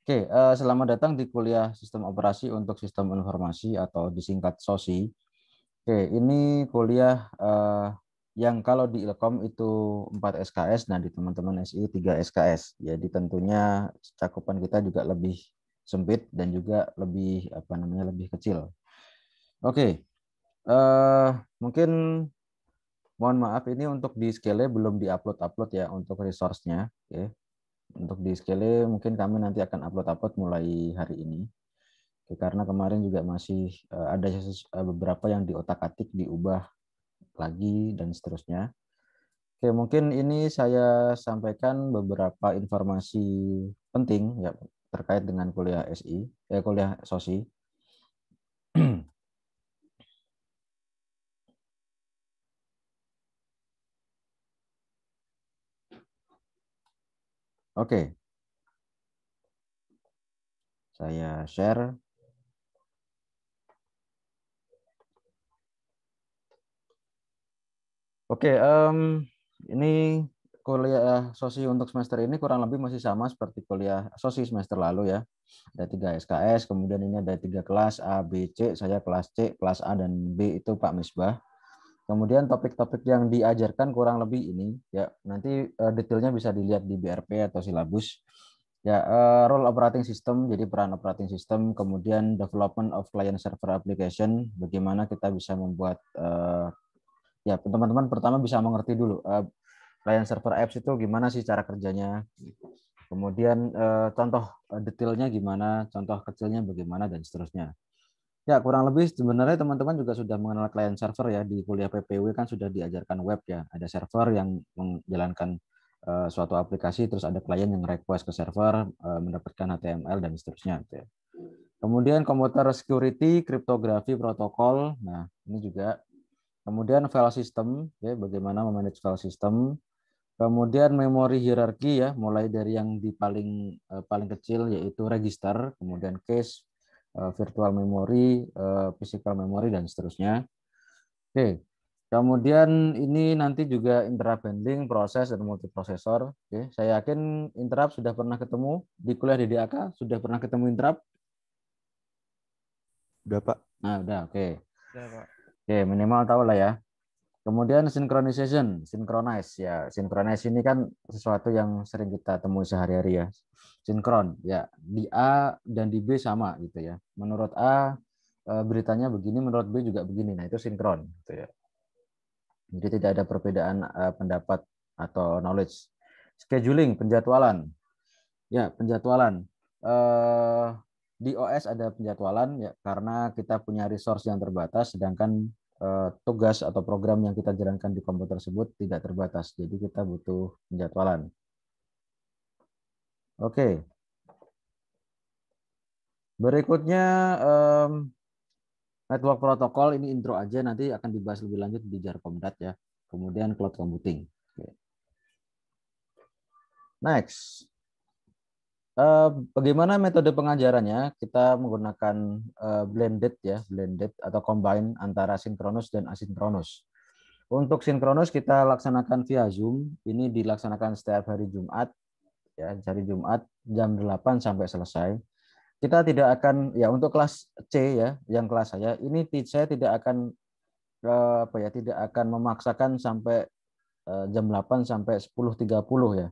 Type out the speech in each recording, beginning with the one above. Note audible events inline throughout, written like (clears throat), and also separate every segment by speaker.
Speaker 1: Oke, uh, selamat datang di kuliah Sistem Operasi untuk Sistem Informasi atau disingkat SOSI. Oke, ini kuliah uh, yang kalau di Ilkom itu 4 SKS, nah di teman-teman SI 3 SKS. Jadi tentunya cakupan kita juga lebih sempit dan juga lebih apa namanya lebih kecil. Oke. Uh, mungkin mohon maaf ini untuk di scale belum di upload upload ya untuk resource-nya, oke. Untuk di Scale mungkin kami nanti akan upload-upload mulai hari ini. Karena kemarin juga masih eh, ada eh, beberapa yang di otak atik diubah lagi, dan seterusnya. Oke, mungkin ini saya sampaikan beberapa informasi penting ya terkait dengan kuliah SI, eh, kuliah SOSI. Oke. Saya share. Oke, um, ini kuliah eh, sosi untuk semester ini kurang lebih masih sama seperti kuliah sosi semester lalu ya. Ada tiga SKS, kemudian ini ada tiga kelas A, B, C. Saya kelas C, kelas A dan B itu Pak Misbah. Kemudian topik-topik yang diajarkan kurang lebih ini ya nanti uh, detailnya bisa dilihat di BRP atau silabus. Ya uh, role operating system jadi peran operating system, kemudian development of client server application, bagaimana kita bisa membuat uh, ya teman-teman pertama bisa mengerti dulu uh, client server apps itu gimana sih cara kerjanya. Kemudian uh, contoh detailnya gimana, contoh kecilnya bagaimana dan seterusnya. Ya, kurang lebih sebenarnya teman-teman juga sudah mengenal client server ya di kuliah PPW kan sudah diajarkan web ya. Ada server yang menjalankan uh, suatu aplikasi terus ada klien yang request ke server uh, mendapatkan HTML dan seterusnya gitu ya. Kemudian komputer security, kriptografi, protokol. Nah, ini juga kemudian file system ya bagaimana memanage file system. Kemudian memori hierarki ya, mulai dari yang di paling eh, paling kecil yaitu register, kemudian cache, Eh, virtual memory, eh, physical memory, dan seterusnya. Oke, kemudian ini nanti juga interrupt handling, proses, dan multiprosesor. Oke, saya yakin interrupt sudah pernah ketemu di kuliah di DAK, sudah pernah ketemu interrupt? Udah, Pak. Nah, udah, oke. Udah, Pak. Oke, minimal tahu lah ya. Kemudian synchronization, synchronize ya. Synchronize ini kan sesuatu yang sering kita temui sehari-hari ya sinkron ya di A dan di B sama gitu ya menurut A e, beritanya begini menurut B juga begini nah itu sinkron gitu ya jadi tidak ada perbedaan e, pendapat atau knowledge scheduling penjadwalan ya penjadwalan e, di OS ada penjadwalan ya karena kita punya resource yang terbatas sedangkan tugas atau program yang kita jalankan di komputer tersebut tidak terbatas jadi kita butuh penjadwalan Oke. Berikutnya um, network protokol ini intro aja nanti akan dibahas lebih lanjut di Jarkomdat ya. Kemudian cloud computing. Oke. Next. bagaimana metode pengajarannya? Kita menggunakan eh, blended ya, blended atau combine antara sinkronus dan asinkronus. Untuk sinkronus kita laksanakan via Zoom. Ini dilaksanakan setiap hari Jumat ya dari Jumat jam 8 sampai selesai. Kita tidak akan ya untuk kelas C ya, yang kelas saya ini saya tidak akan eh, apa ya tidak akan memaksakan sampai eh, jam 8 sampai 10.30 ya.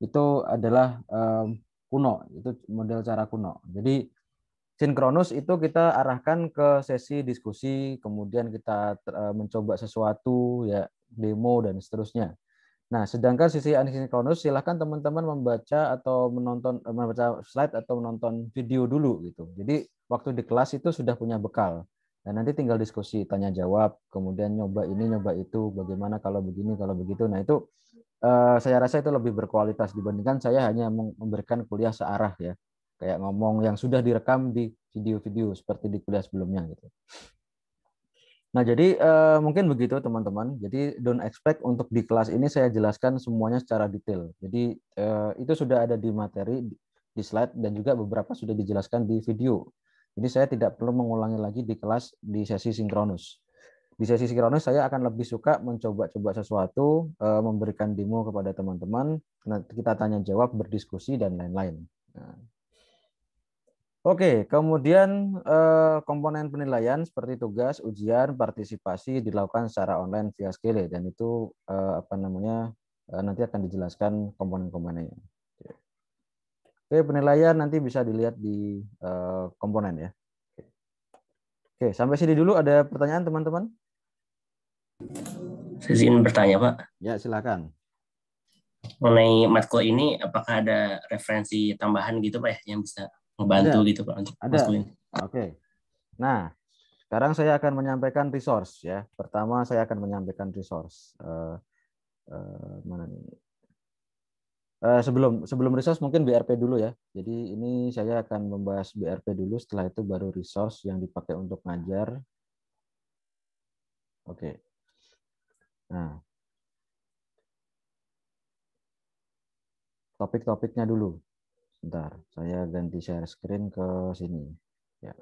Speaker 1: Itu adalah eh, kuno, itu model cara kuno. Jadi sinkronus itu kita arahkan ke sesi diskusi, kemudian kita mencoba sesuatu ya demo dan seterusnya. Nah, sedangkan sisi asinkronus silahkan teman-teman membaca atau menonton eh, membaca slide atau menonton video dulu gitu. Jadi waktu di kelas itu sudah punya bekal. Dan nanti tinggal diskusi, tanya jawab, kemudian nyoba ini, nyoba itu, bagaimana kalau begini, kalau begitu. Nah, itu eh, saya rasa itu lebih berkualitas dibandingkan saya hanya memberikan kuliah searah ya. Kayak ngomong yang sudah direkam di video-video seperti di kuliah sebelumnya gitu. Nah, jadi uh, mungkin begitu teman-teman. Jadi don't expect untuk di kelas ini saya jelaskan semuanya secara detail. Jadi uh, itu sudah ada di materi di slide dan juga beberapa sudah dijelaskan di video. Jadi saya tidak perlu mengulangi lagi di kelas di sesi sinkronus. Di sesi sinkronus saya akan lebih suka mencoba-coba sesuatu, uh, memberikan demo kepada teman-teman, nah, kita tanya jawab, berdiskusi dan lain-lain. Nah, Oke, kemudian eh, komponen penilaian seperti tugas, ujian, partisipasi dilakukan secara online via skill dan itu eh, apa namanya eh, nanti akan dijelaskan komponen-komponennya. Oke, penilaian nanti bisa dilihat di komponen ya. Oke, sampai sini dulu ada pertanyaan teman-teman? izin bertanya Pak. Ya, silakan.
Speaker 2: Mengenai matkul ini,
Speaker 1: apakah ada referensi tambahan gitu Pak ya, yang bisa membantu ada. gitu Pak. Ada. Oke. Okay. Nah, sekarang saya akan menyampaikan resource ya. Pertama saya akan menyampaikan resource. Uh, uh, mana nih? Eh, sebelum sebelum resource mungkin BRP dulu ya. Jadi ini saya akan membahas BRP dulu. Setelah itu baru resource yang dipakai untuk ngajar. Oke. Okay. Nah, topik-topiknya dulu. Bentar, saya ganti share screen ke sini. Ya.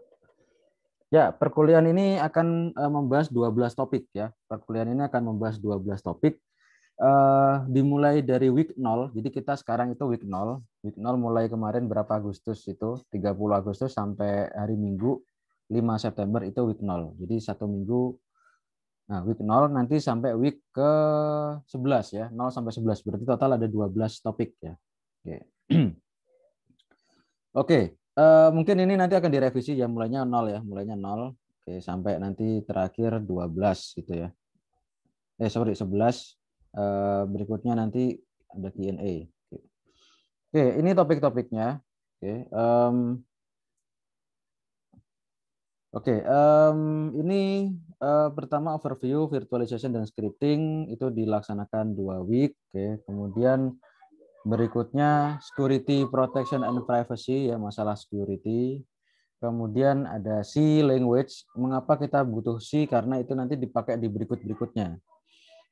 Speaker 1: Ya, perkuliahan ini akan eh, membahas 12 topik ya. Perkuliahan ini akan membahas 12 topik. Uh, dimulai dari week 0. Jadi kita sekarang itu week 0. Week 0 mulai kemarin berapa Agustus itu? 30 Agustus sampai hari Minggu 5 September itu week 0. Jadi satu minggu Nah, week 0 nanti sampai week ke 11 ya, 0 sampai 11. Berarti total ada 12 topik ya. Oke. Okay (clears throat) Oke, uh, mungkin ini nanti akan direvisi ya mulainya nol ya, mulainya nol. Oke, sampai nanti terakhir 12 gitu ya. Eh sorry 11. Uh, eh, berikutnya nanti ada Q&A. Oke. okay, ini topik-topiknya. Oke, um, Oke, okay, um, ini uh, pertama overview virtualization dan scripting itu dilaksanakan dua week. Oke, okay. kemudian Berikutnya security protection and privacy ya masalah security. Kemudian ada C language. Mengapa kita butuh C? Karena itu nanti dipakai di berikut-berikutnya.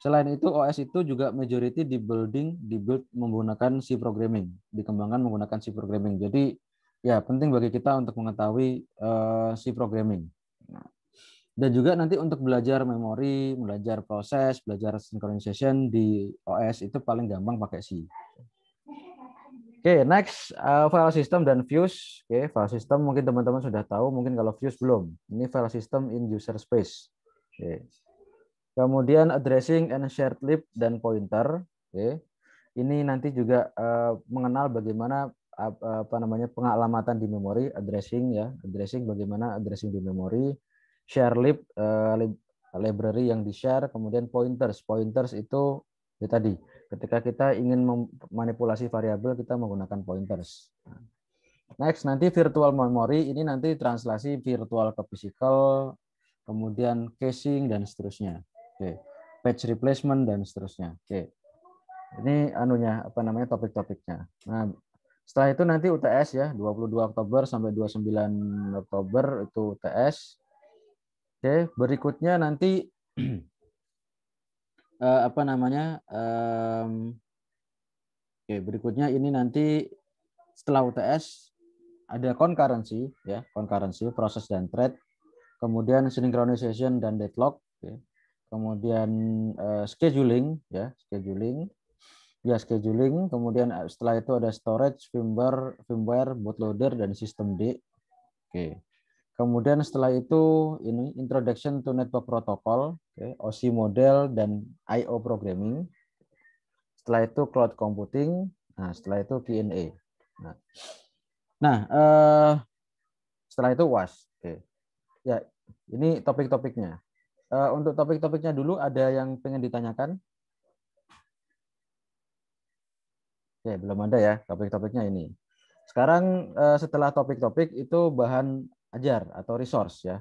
Speaker 1: Selain itu OS itu juga majority di building dibuild menggunakan C programming, dikembangkan menggunakan C programming. Jadi ya penting bagi kita untuk mengetahui uh, C programming. Nah, dan juga nanti untuk belajar memori, belajar proses, belajar synchronization di OS itu paling gampang pakai C. Oke, okay, next uh, file system dan views. Oke, okay, file system mungkin teman-teman sudah tahu, mungkin kalau views belum. Ini file system in user space. Oke. Okay. Kemudian addressing and shared lib dan pointer. Oke. Ini nanti juga uh, mengenal bagaimana apa namanya pengalamatan di memori, addressing ya, addressing bagaimana addressing di memori, shared lib, uh, library yang di share, kemudian pointers. Pointers itu ya tadi Ketika kita ingin memanipulasi variabel, kita menggunakan pointers. Next, nanti virtual memory ini nanti translasi virtual ke physical, kemudian casing dan seterusnya. Oke. Page replacement dan seterusnya. Oke. Ini anunya apa namanya topik-topiknya. Nah, setelah itu nanti UTS ya, 22 Oktober sampai 29 Oktober itu UTS. Oke, berikutnya nanti (clears throat) uh, apa namanya? Um, Oke, okay, berikutnya ini nanti setelah UTS ada concurrency ya, concurrency proses dan thread, kemudian synchronization dan deadlock, ya. kemudian uh, scheduling ya, scheduling ya scheduling, kemudian setelah itu ada storage, firmware, firmware, bootloader dan sistem D. Oke. Okay. Kemudian setelah itu ini Introduction to Network Protocol, okay, OSI model dan I/O programming. Setelah itu cloud computing. Nah, setelah itu Q&A. Nah, nah uh, setelah itu was. Oke. Okay. Ya, ini topik-topiknya. Uh, untuk topik-topiknya dulu ada yang pengen ditanyakan? Oke, ya, belum ada ya topik-topiknya ini. Sekarang eh, setelah topik-topik itu bahan ajar atau resource ya.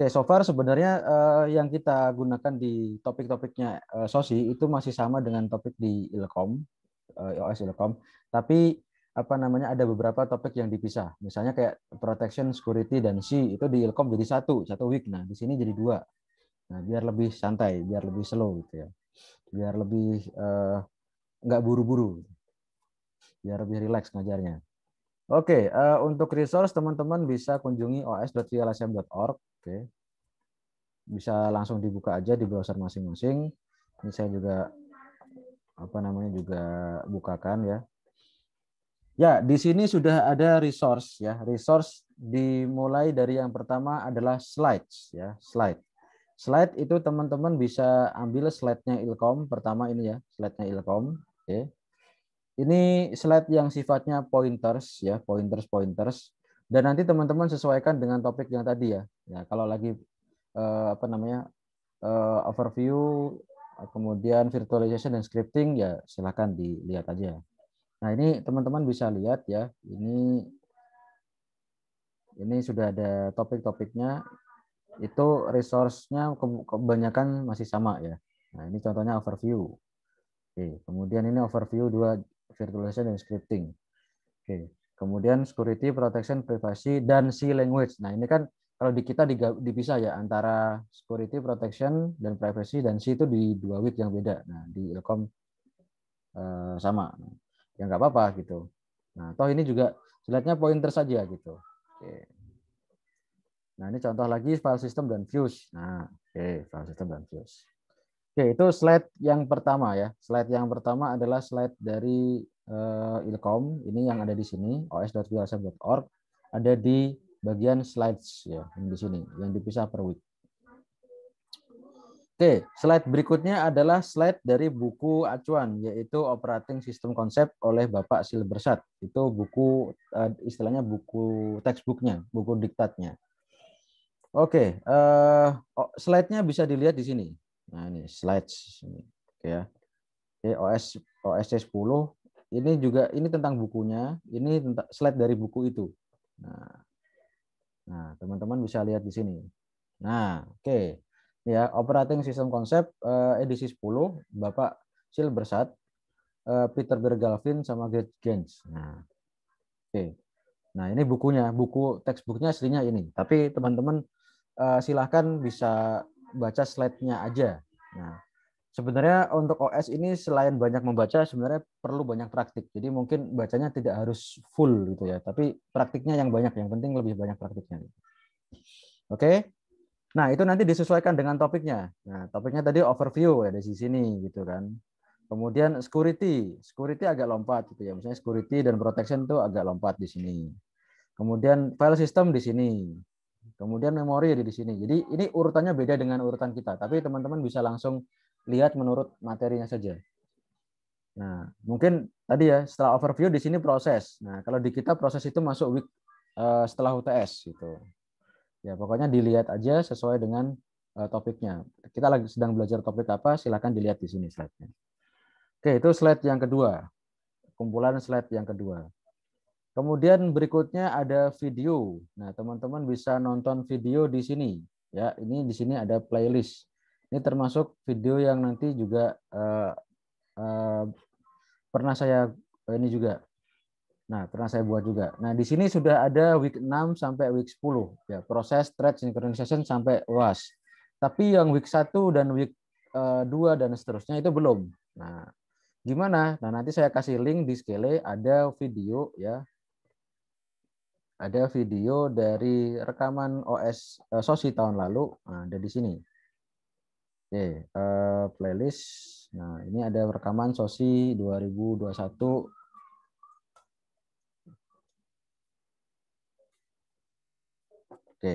Speaker 1: Oke, so far sebenarnya uh, yang kita gunakan di topik-topiknya uh, SOSI itu masih sama dengan topik di Ilkom, uh, eh, OS Ilkom, tapi apa namanya ada beberapa topik yang dipisah. Misalnya kayak protection, security dan C itu di Ilkom jadi satu, satu week. Nah, di sini jadi dua. Nah, biar lebih santai, biar lebih slow gitu ya. Biar lebih uh, nggak buru-buru. Biar lebih rileks ngajarnya. Oke, okay, uh, eh, untuk resource teman-teman bisa kunjungi os.rialasm.org. Oke. Okay. Bisa langsung dibuka aja di browser masing-masing. Ini saya juga apa namanya juga bukakan ya. Ya, di sini sudah ada resource ya. Resource dimulai dari yang pertama adalah slides ya, slide. Slide itu teman-teman bisa ambil slide-nya Ilkom pertama ini ya, slide-nya Ilkom. Oke. Okay ini slide yang sifatnya pointers ya, pointers pointers. Dan nanti teman-teman sesuaikan dengan topik yang tadi ya. Ya, kalau lagi eh, apa namanya? Eh, overview kemudian virtualization dan scripting ya silahkan dilihat aja. Nah, ini teman-teman bisa lihat ya. Ini ini sudah ada topik-topiknya. Itu resource-nya kebanyakan masih sama ya. Nah, ini contohnya overview. Oke, kemudian ini overview dua virtualization dan scripting. Oke. Kemudian security, protection, privacy, dan C language. Nah, ini kan kalau di kita dipisah ya antara security, protection dan privacy dan C itu di dua week yang beda. Nah, di Ilkom eh, sama. Ya nggak apa-apa gitu. Nah, toh ini juga selatnya pointer saja gitu. Oke. Nah, ini contoh lagi file system dan fuse. Nah, oke, okay, file system dan fuse. Oke, itu slide yang pertama ya. Slide yang pertama adalah slide dari uh, Ilkom. Ini yang ada di sini, os.wilsam.org. Ada di bagian slides ya, yang di sini, yang dipisah per week. Oke, slide berikutnya adalah slide dari buku acuan, yaitu Operating System Concept oleh Bapak Silbersat. Itu buku, eh, istilahnya buku textbooknya, buku diktatnya. Oke, eh, slide-nya bisa dilihat di sini. Nah, ini slides ini ya. Oke, OS OS 10 ini juga ini tentang bukunya, ini tentang slide dari buku itu. Nah, nah teman-teman bisa lihat di sini. Nah, oke. Okay. Ya, operating system concept eh, edisi 10 Bapak Silbersat, eh, Peter Bergalvin sama Gert Gens. Nah. Oke. Okay. Nah, ini bukunya, buku textbooknya aslinya ini. Tapi teman-teman eh, silahkan bisa baca slide-nya aja. Nah, sebenarnya untuk OS ini selain banyak membaca sebenarnya perlu banyak praktik. Jadi mungkin bacanya tidak harus full gitu ya, tapi praktiknya yang banyak, yang penting lebih banyak praktiknya. Oke. Nah, itu nanti disesuaikan dengan topiknya. Nah, topiknya tadi overview ya di sini gitu kan. Kemudian security, security agak lompat gitu ya. Misalnya security dan protection tuh agak lompat di sini. Kemudian file system di sini. Kemudian memori ada di sini. Jadi ini urutannya beda dengan urutan kita, tapi teman-teman bisa langsung lihat menurut materinya saja. Nah, mungkin tadi ya setelah overview di sini proses. Nah, kalau di kita proses itu masuk week uh, setelah UTS gitu. Ya, pokoknya dilihat aja sesuai dengan uh, topiknya. Kita lagi sedang belajar topik apa, silahkan dilihat di sini slide-nya. Oke, itu slide yang kedua. Kumpulan slide yang kedua. Kemudian berikutnya ada video. Nah, teman-teman bisa nonton video di sini. Ya, ini di sini ada playlist. Ini termasuk video yang nanti juga uh, uh, pernah saya eh, ini juga. Nah, pernah saya buat juga. Nah, di sini sudah ada week 6 sampai week 10 ya, proses trade synchronization sampai was. Tapi yang week 1 dan week uh, 2 dan seterusnya itu belum. Nah, gimana? Nah, nanti saya kasih link di Skele ada video ya ada video dari rekaman OS uh, eh, Sosi tahun lalu nah, ada di sini. Oke, okay, uh, eh, playlist. Nah, ini ada rekaman Sosi 2021 Oke.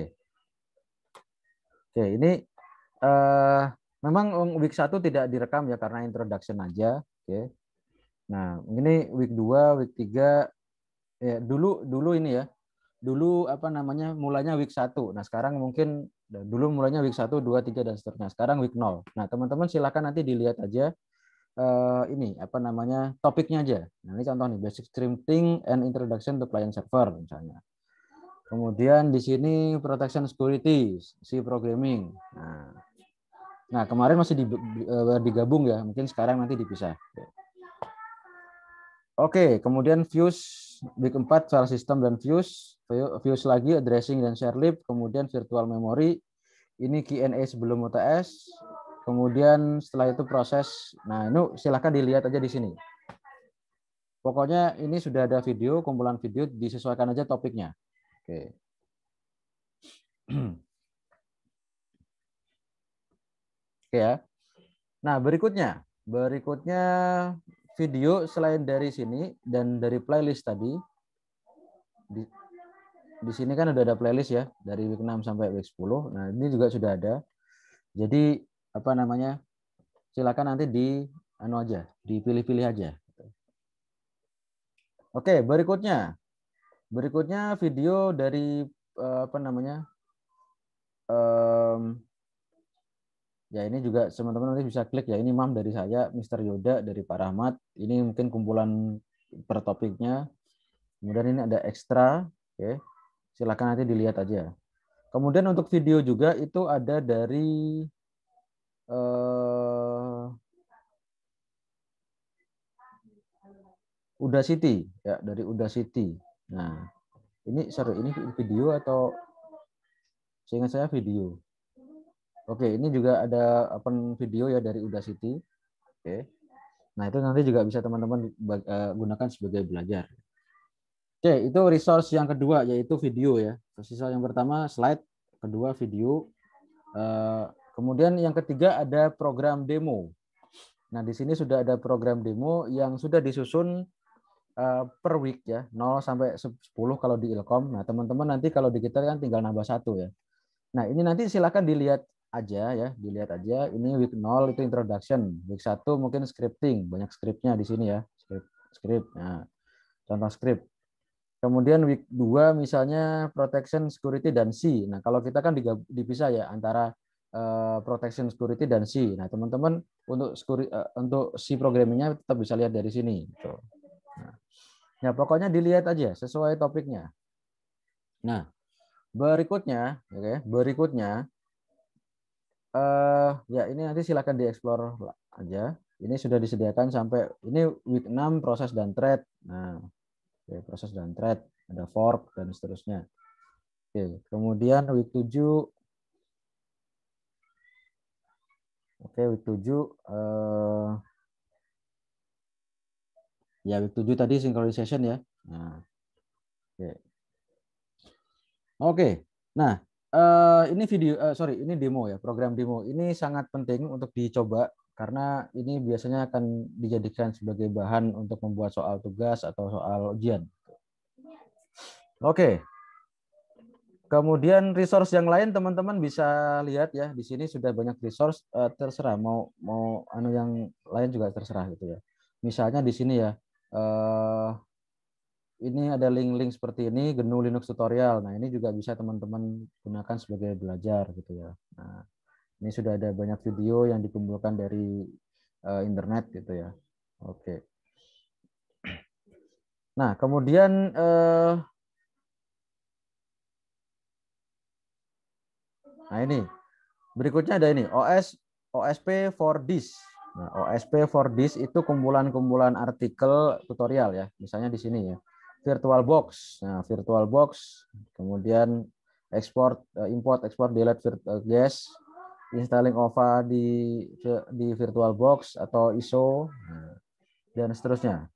Speaker 1: Oke, ini uh, memang week 1 tidak direkam ya karena introduction aja, oke. Nah, ini week 2, week 3 ya dulu dulu ini ya dulu apa namanya mulanya week 1. Nah, sekarang mungkin nah, dulu mulanya week 1, 2, 3 dan seterusnya. Nah, sekarang week 0. Nah, teman-teman silakan nanti dilihat aja uh, ini apa namanya topiknya aja. Nah, ini contoh nih basic scripting and introduction to client server misalnya. Kemudian di sini protection security, C programming. Nah, nah kemarin masih di, uh, eh, digabung ya, mungkin sekarang nanti dipisah. Oke, kemudian views week 4 file system dan views, views lagi addressing dan share lib, kemudian virtual memory. Ini Q&A sebelum UTS. Kemudian setelah itu proses. Nah, ini silahkan dilihat aja di sini. Pokoknya ini sudah ada video, kumpulan video disesuaikan aja topiknya. Oke. Oke ya. Nah, berikutnya, berikutnya video selain dari sini dan dari playlist tadi. Di, di sini kan udah ada playlist ya dari week 6 sampai week 10. Nah, ini juga sudah ada. Jadi apa namanya? Silakan nanti di anu aja, dipilih-pilih aja. Oke, berikutnya. Berikutnya video dari eh, apa namanya? Ya ini juga teman-teman nanti bisa klik ya. Ini MAM dari saya, Mr. Yoda dari Pak Rahmat. Ini mungkin kumpulan per topiknya. Kemudian ini ada ekstra. Oke. Silakan nanti dilihat aja. Kemudian untuk video juga itu ada dari uh, Uda City ya dari Uda City. Nah, ini sorry ini video atau seingat saya video. Oke, ini juga ada open video ya dari Udacity. Oke. Nah, itu nanti juga bisa teman-teman eh, gunakan sebagai belajar. Oke, itu resource yang kedua yaitu video ya. Resource yang pertama slide, kedua video. Eh, kemudian yang ketiga ada program demo. Nah, di sini sudah ada program demo yang sudah disusun eh, per week ya, 0 sampai 10 kalau di Ilkom. Nah, teman-teman nanti kalau di kita kan tinggal nambah satu ya. Nah, ini nanti silakan dilihat aja ya, dilihat aja. Ini week 0 itu introduction, week 1 mungkin scripting, banyak scriptnya di sini ya, script, script. Nah, contoh script. Kemudian week 2 misalnya protection, security dan C. Nah, kalau kita kan dipisah ya antara eh, protection, security dan C. Nah, teman-teman untuk security, eh, untuk C programmingnya tetap bisa lihat dari sini gitu. Nah, ya pokoknya dilihat aja sesuai topiknya. Nah, berikutnya, oke, okay, berikutnya uh, ya ini nanti silakan dieksplor aja. Ini sudah disediakan sampai ini week 6 proses dan thread. Nah, okay, proses dan thread, ada fork dan seterusnya. Oke, okay, kemudian week 7 Oke, okay, week 7 uh, eh, ya week 7 tadi synchronization ya. Nah. Oke. Okay. Oke. Okay. Nah, Uh, ini video, uh, sorry, ini demo ya, program demo. Ini sangat penting untuk dicoba karena ini biasanya akan dijadikan sebagai bahan untuk membuat soal tugas atau soal ujian. Oke. Okay. Kemudian resource yang lain teman-teman bisa lihat ya, di sini sudah banyak resource uh, terserah mau mau anu yang lain juga terserah gitu ya. Misalnya di sini ya. Uh, ini ada link-link seperti ini GNU Linux tutorial. Nah, ini juga bisa teman-teman gunakan sebagai belajar gitu ya. Nah, ini sudah ada banyak video yang dikumpulkan dari uh, internet gitu ya. Oke. Okay. Nah, kemudian uh, Nah, ini. Berikutnya ada ini OS OSP for this. Nah, OSP for this itu kumpulan-kumpulan artikel tutorial ya. Misalnya di sini ya virtual box. Nah, virtual box, kemudian export, eh, import export, delete eh, gas, installing OVA di di virtual box atau ISO nah, dan seterusnya.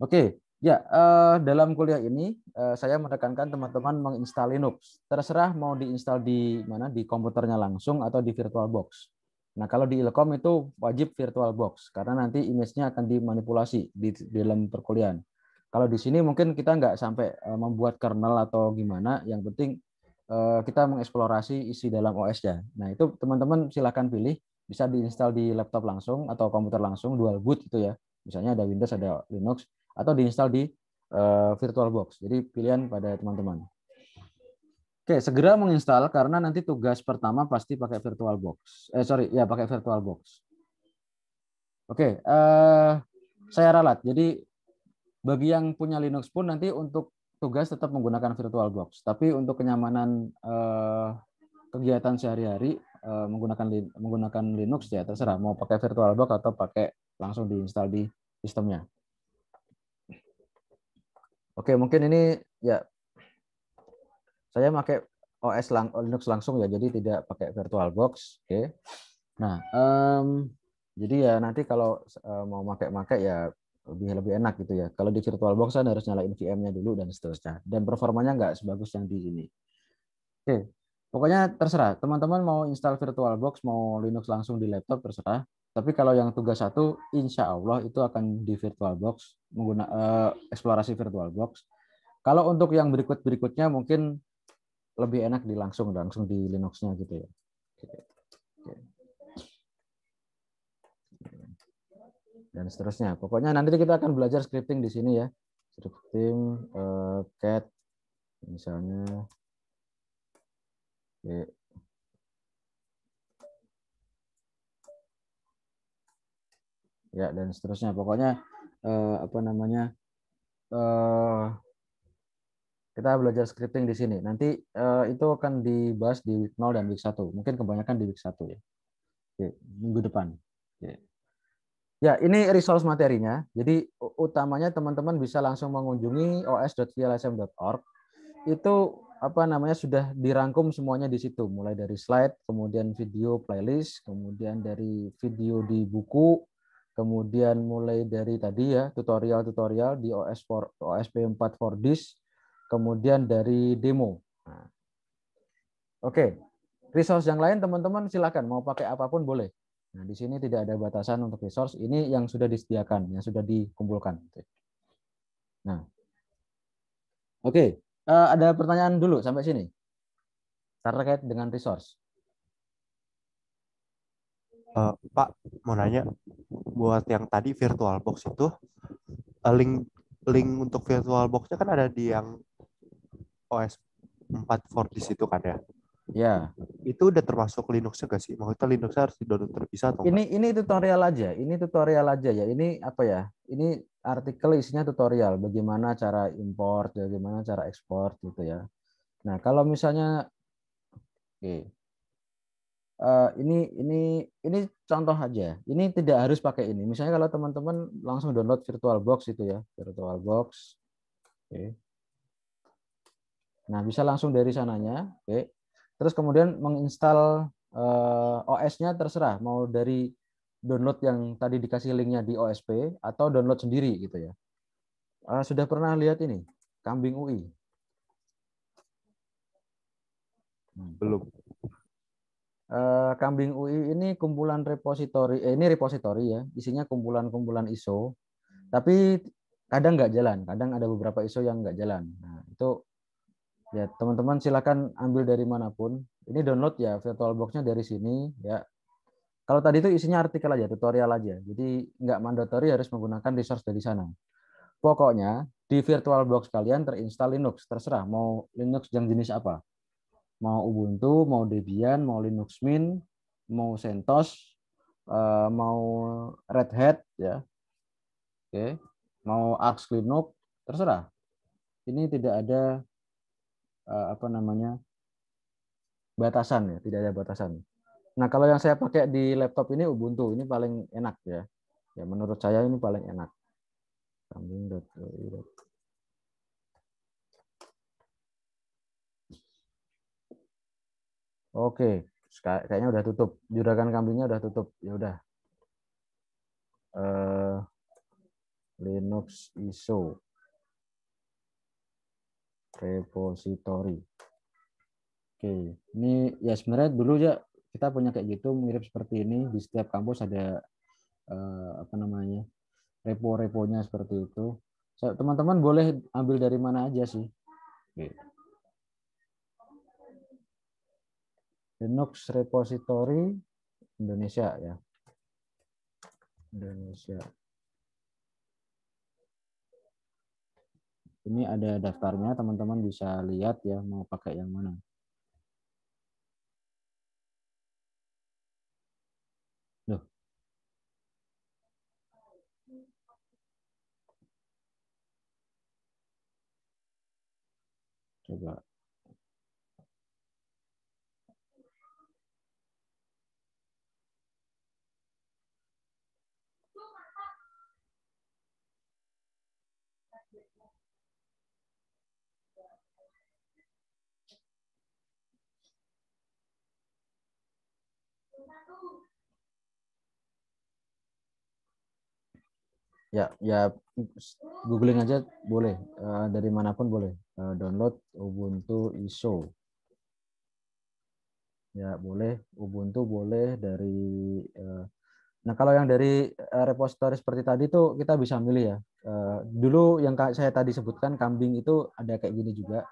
Speaker 1: Oke, ya eh, dalam kuliah ini saya menekankan teman-teman menginstal Linux. Terserah mau diinstal di mana di komputernya langsung atau di virtual box. Nah, kalau di Ilkom itu wajib virtual box karena nanti image-nya akan dimanipulasi di dalam perkuliahan. Kalau di sini mungkin kita nggak sampai eh, membuat kernel atau gimana, yang penting eh, kita mengeksplorasi isi dalam OS-nya. Nah itu teman-teman silakan pilih, bisa diinstal di laptop langsung atau komputer langsung dual boot itu ya. Misalnya ada Windows, ada Linux, atau diinstal di eh, VirtualBox. Jadi pilihan pada teman-teman. Oke, segera menginstal karena nanti tugas pertama pasti pakai VirtualBox. Eh sorry, ya pakai VirtualBox. Oke, eh, saya ralat. Jadi bagi yang punya Linux pun nanti untuk tugas tetap menggunakan VirtualBox, tapi untuk kenyamanan eh, kegiatan sehari-hari eh, menggunakan menggunakan Linux ya terserah mau pakai VirtualBox atau pakai langsung diinstal di sistemnya. Oke, mungkin ini ya saya pakai OS lang Linux langsung ya, jadi tidak pakai VirtualBox. Oke. Nah, um, jadi ya nanti kalau uh, mau pakai-pakai ya lebih lebih enak gitu ya. Kalau di virtual box kan harus nyalain VM-nya dulu dan seterusnya. Dan performanya nggak sebagus yang di sini. Oke, pokoknya terserah. Teman-teman mau install virtual box, mau Linux langsung di laptop terserah. Tapi kalau yang tugas satu, insya Allah itu akan di virtual box menggunakan uh, eh, eksplorasi virtual box. Kalau untuk yang berikut berikutnya mungkin lebih enak di langsung langsung di Linuxnya gitu ya. Oke. dan seterusnya. Pokoknya nanti kita akan belajar scripting di sini ya. Scripting uh, cat misalnya Oke. Ya dan seterusnya. Pokoknya eh, apa namanya? Eh, kita belajar scripting di sini. Nanti eh, itu akan dibahas di week 0 dan week 1. Mungkin kebanyakan di week 1 ya. Oke, minggu depan. Oke. Ya, ini resource materinya. Jadi utamanya teman-teman bisa langsung mengunjungi os.vlsm.org. Itu apa namanya sudah dirangkum semuanya di situ, mulai dari slide, kemudian video playlist, kemudian dari video di buku, kemudian mulai dari tadi ya tutorial-tutorial di OS 4, OSP 4 for this, kemudian dari demo. Nah. Oke, resource yang lain teman-teman silakan mau pakai apapun boleh. Nah, di sini tidak ada batasan untuk resource. Ini yang sudah disediakan, yang sudah dikumpulkan. Nah, oke. Uh, ada pertanyaan dulu sampai sini terkait dengan resource. Uh, Pak, mau nanya buat yang tadi virtual box itu eh, link link untuk virtual boxnya kan ada di yang OS 4 for di situ kan ya? Ya. Itu udah termasuk Linux gak sih? Maksudnya Linux harus di-download terpisah atau Ini enggak? ini tutorial aja. Ini tutorial aja ya. Ini apa ya? Ini artikel isinya tutorial bagaimana cara import, bagaimana cara ekspor gitu ya. Nah, kalau misalnya oke. Okay. Uh, eh, ini ini ini contoh aja. Ini tidak harus pakai ini. Misalnya kalau teman-teman langsung download VirtualBox itu ya, VirtualBox. Oke. Okay. Nah, bisa langsung dari sananya. Oke. Okay Terus kemudian menginstal uh, eh, OS-nya terserah mau dari download yang tadi dikasih linknya di OSP atau download sendiri gitu ya. Uh, sudah pernah lihat ini kambing UI? Hmm. Belum. Uh, kambing UI ini kumpulan repository, eh, ini repository ya, isinya kumpulan-kumpulan ISO. Tapi kadang nggak jalan, kadang ada beberapa ISO yang nggak jalan. Nah, itu Ya, teman-teman silakan ambil dari manapun. Ini download ya virtual boxnya dari sini ya. Kalau tadi itu isinya artikel aja, tutorial aja. Jadi nggak mandatory harus menggunakan resource dari sana. Pokoknya di virtual box kalian terinstall Linux, terserah mau Linux yang jenis apa. Mau Ubuntu, mau Debian, mau Linux Mint, mau CentOS, eh, mau Red Hat ya. Oke, mau Arch Linux, terserah. Ini tidak ada Eh, apa namanya batasan ya, tidak ada batasan. Nah kalau yang saya pakai di laptop ini Ubuntu ini paling enak ya. Ya menurut saya ini paling enak. Oke, kayaknya udah tutup. Juragan kambingnya udah tutup. Ya udah. Uh, Linux ISO repository. Oke, ini ya sebenarnya dulu ya kita punya kayak gitu mirip seperti ini di setiap kampus ada eh, apa namanya repo-reponya seperti itu. Teman-teman boleh ambil dari mana aja sih. Oke. Linux repository Indonesia ya. Indonesia. Ini ada daftarnya, teman-teman bisa lihat ya mau pakai yang mana. Coba ya ya googling aja boleh uh, dari manapun boleh uh, download Ubuntu ISO ya boleh Ubuntu boleh dari uh, nah kalau yang dari uh, repository seperti tadi tuh kita bisa milih ya uh, dulu yang saya tadi sebutkan kambing itu ada kayak gini juga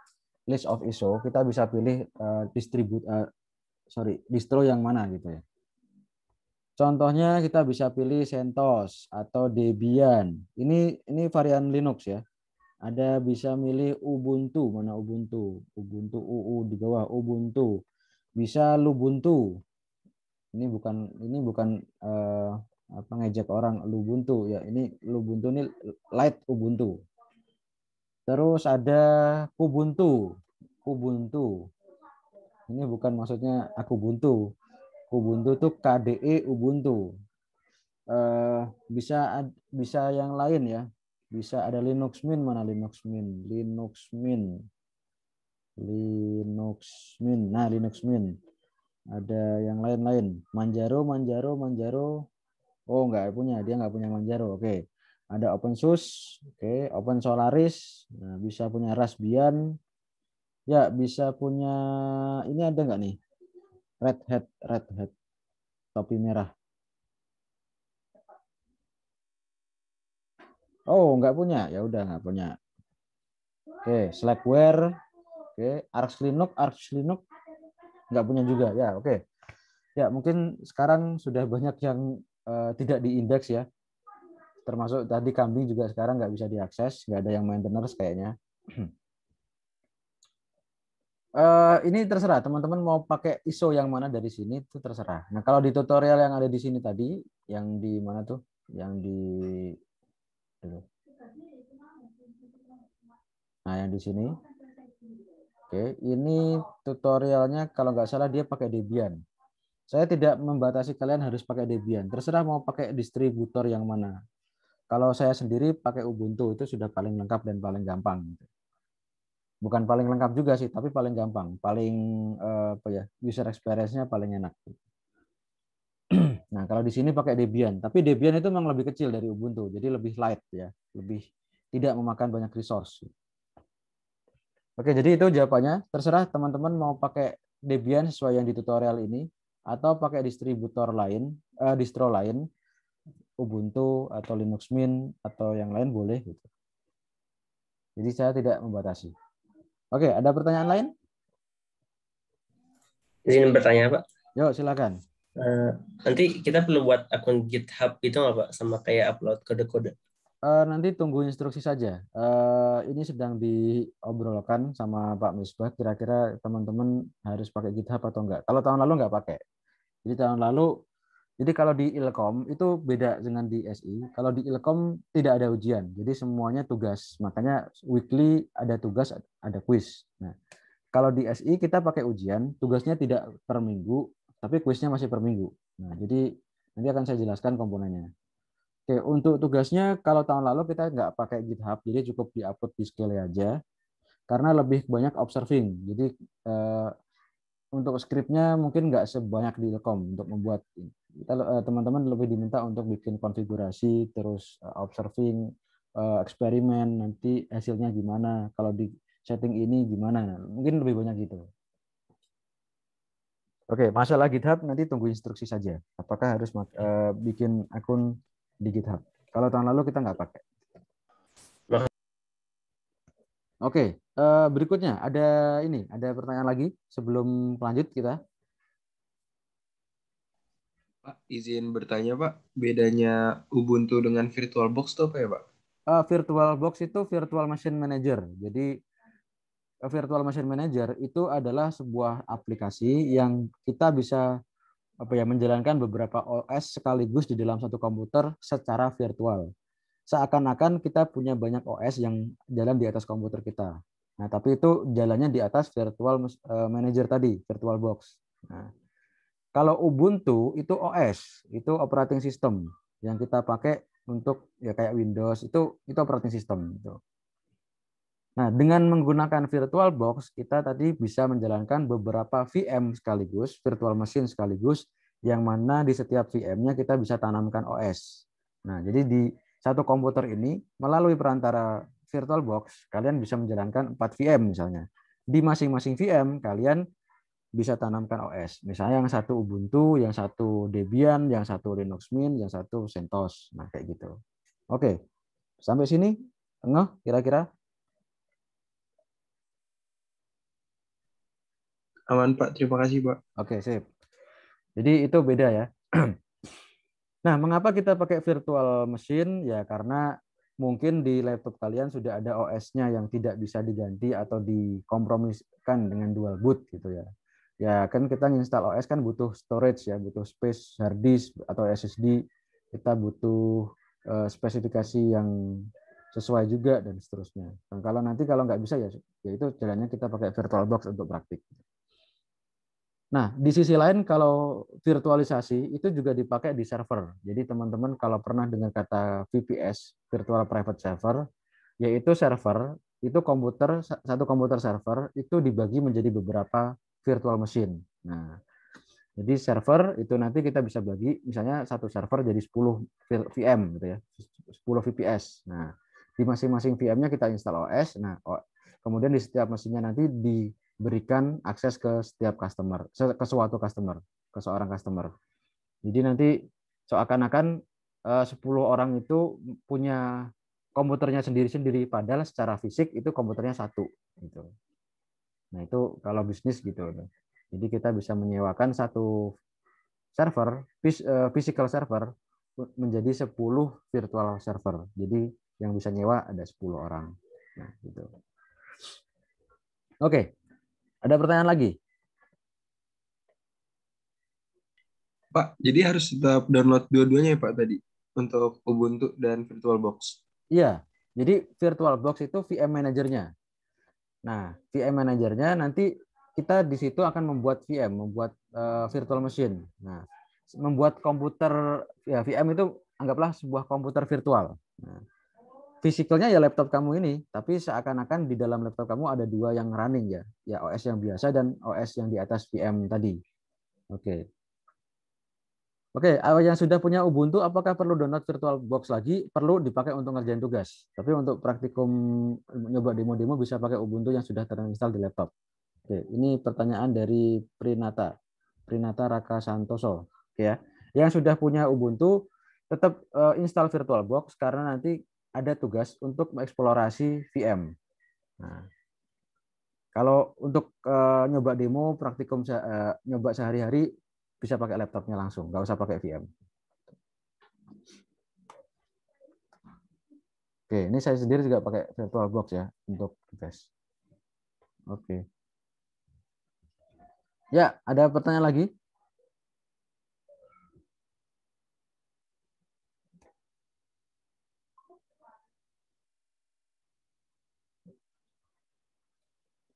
Speaker 1: list of ISO kita bisa pilih uh, distribut uh, sorry distro yang mana gitu ya. Contohnya kita bisa pilih CentOS atau Debian. Ini ini varian Linux ya. Ada bisa milih Ubuntu, mana Ubuntu? Ubuntu UU di bawah Ubuntu. Bisa Lubuntu. Ini bukan ini bukan uh, apa ngejek orang Lubuntu ya. Ini Lubuntu ini light Ubuntu. Terus ada Kubuntu. Kubuntu. Ini bukan maksudnya aku buntu. Ubuntu tuh KDE Ubuntu. Uh, bisa bisa yang lain ya. Bisa ada Linux Mint mana Linux Mint? Linux Mint. Linux Mint. Nah, Linux Mint. Ada yang lain-lain. Manjaro, Manjaro, Manjaro. Oh, enggak punya. Dia enggak punya Manjaro. Oke. Okay. Ada open source, oke, okay. open Solaris, nah, bisa punya Raspbian, Ya, bisa punya ini ada nggak nih? Red hat, red hat. Topi merah. Oh, nggak punya. Ya udah nggak punya. Oke, okay, Slackware. Oke, okay. Arch Linux, Arch Linux nggak punya juga. Ya, oke. Okay. Ya, mungkin sekarang sudah banyak yang uh, tidak diindeks ya. Termasuk tadi kambing juga sekarang nggak bisa diakses, nggak ada yang maintenance kayaknya. (clears throat) Uh, ini terserah teman-teman mau pakai ISO yang mana dari sini itu terserah. Nah kalau di tutorial yang ada di sini tadi, yang di mana tuh? Yang di, nah yang di sini. Oke, ini tutorialnya kalau nggak salah dia pakai Debian. Saya tidak membatasi kalian harus pakai Debian. Terserah mau pakai distributor yang mana. Kalau saya sendiri pakai Ubuntu itu sudah paling lengkap dan paling gampang bukan paling lengkap juga sih, tapi paling gampang, paling eh, apa ya user experience-nya paling enak. (clears throat) Nah, kalau di sini pakai Debian, tapi Debian itu memang lebih kecil dari Ubuntu, jadi lebih light ya, lebih tidak memakan banyak resource. Oke, jadi itu jawabannya. Terserah teman-teman mau pakai Debian sesuai yang di tutorial ini atau pakai distributor lain, eh, distro lain, Ubuntu atau Linux Mint atau yang lain boleh gitu. Jadi saya tidak membatasi. Oke, ada pertanyaan lain? Izin bertanya, Pak. Yo, silakan. Uh, nanti kita perlu buat akun GitHub itu nggak, Pak? Sama kayak upload kode-kode? Uh, nanti tunggu instruksi saja. Uh, ini sedang diobrolkan sama Pak Misbah. Kira-kira teman-teman harus pakai GitHub atau enggak? Kalau tahun lalu nggak pakai. Jadi tahun lalu jadi kalau di Ilkom itu beda dengan di SI. Kalau di Ilkom tidak ada ujian. Jadi semuanya tugas. Makanya weekly ada tugas, ada quiz. Nah, kalau di SI kita pakai ujian, tugasnya tidak per minggu, tapi quiznya masih per minggu. Nah, jadi nanti akan saya jelaskan komponennya. Oke, untuk tugasnya kalau tahun lalu kita nggak pakai GitHub, jadi cukup di upload di Scale aja. Karena lebih banyak observing. Jadi eh, untuk skripnya mungkin nggak sebanyak di Ilkom untuk membuat kita eh, teman-teman lebih diminta untuk bikin konfigurasi terus eh, observing eh, eksperimen nanti hasilnya gimana kalau di setting ini gimana mungkin lebih banyak gitu oke masalah GitHub nanti tunggu instruksi saja apakah harus bikin akun di GitHub kalau tahun lalu kita nggak pakai Oke, okay. Eh, berikutnya ada ini, ada pertanyaan lagi sebelum lanjut kita. Pak, izin bertanya Pak, bedanya Ubuntu dengan VirtualBox itu apa ya Pak? Uh, eh, VirtualBox itu Virtual Machine Manager. Jadi eh, Virtual Machine Manager itu adalah sebuah aplikasi yang kita bisa apa ya menjalankan beberapa OS sekaligus di dalam satu komputer secara virtual seakan-akan kita punya banyak OS yang jalan di atas komputer kita. Nah, tapi itu jalannya di atas virtual e, manager tadi, virtual box. Nah, kalau Ubuntu itu OS, itu operating system yang kita pakai untuk ya kayak Windows itu itu operating system gitu. Nah, dengan menggunakan virtual box kita tadi bisa menjalankan beberapa VM sekaligus, virtual machine sekaligus yang mana di setiap VM-nya kita bisa tanamkan OS. Nah, jadi di satu komputer ini melalui perantara VirtualBox kalian bisa menjalankan 4 VM misalnya. Di masing-masing VM kalian bisa tanamkan OS. Misalnya yang satu Ubuntu, yang satu Debian, yang satu Linux Mint, yang satu CentOS. Nah, kayak gitu. Oke. Sampai sini tengah kira-kira? Aman, Pak. Terima kasih, Pak. Oke, sip. Jadi itu beda ya. (clears throat) Nah, mengapa kita pakai virtual machine? Ya karena mungkin di laptop kalian sudah ada OS-nya yang tidak bisa diganti atau dikompromiskan dengan dual boot gitu ya. Ya kan kita install OS kan butuh storage ya, butuh space hard disk atau SSD. Kita butuh eh, spesifikasi yang sesuai juga dan seterusnya. Dan nah, kalau nanti kalau nggak bisa ya, ya itu jalannya kita pakai virtual box untuk praktik. Nah, di sisi lain kalau virtualisasi itu juga dipakai di server. Jadi teman-teman kalau pernah dengar kata VPS, Virtual Private Server, yaitu server itu komputer satu komputer server itu dibagi menjadi beberapa virtual machine. Nah, jadi server itu nanti kita bisa bagi misalnya satu server jadi 10 VM gitu ya. 10 VPS. Nah, di masing-masing VM-nya kita install OS. Nah, kemudian di setiap mesinnya nanti di berikan akses ke setiap customer, ke suatu customer, ke seorang customer. Jadi nanti seakan-akan 10 eh, orang itu punya komputernya sendiri-sendiri padahal secara fisik itu komputernya satu gitu. Nah, itu kalau bisnis gitu. Jadi kita bisa menyewakan satu server, eh, physical server menjadi 10 virtual server. Jadi yang bisa nyewa ada 10 orang. Nah, gitu. Oke. Okay. Ada pertanyaan lagi? Pak, jadi harus tetap download dua-duanya ya Pak tadi untuk Ubuntu dan VirtualBox. Iya, jadi VirtualBox itu VM manajernya. Nah, VM manajernya nanti kita di situ akan membuat VM, membuat uh, virtual machine. Nah, membuat komputer ya VM itu anggaplah sebuah komputer virtual. Nah, fisikalnya ya laptop kamu ini, tapi seakan-akan di dalam laptop kamu ada dua yang running ya, ya OS yang biasa dan OS yang di atas VM tadi. Oke. Oke, okay, eh, yang sudah punya Ubuntu, apakah perlu download virtual box lagi? Perlu dipakai untuk ngerjain tugas. Tapi untuk praktikum eh, nyoba demo-demo bisa pakai Ubuntu yang sudah terinstal di laptop. Oke, ini pertanyaan dari Prinata, Prinata Raka Santoso. Oke ya, yang sudah punya Ubuntu tetap eh, install VirtualBox karena nanti ada tugas untuk mengeksplorasi VM. Nah, kalau untuk uh, nyoba demo, praktikum uh, nyoba sehari-hari bisa pakai laptopnya langsung, nggak usah pakai VM. Oke, ini saya sendiri juga pakai virtual box ya untuk tes. Oke. Ya, ada pertanyaan lagi?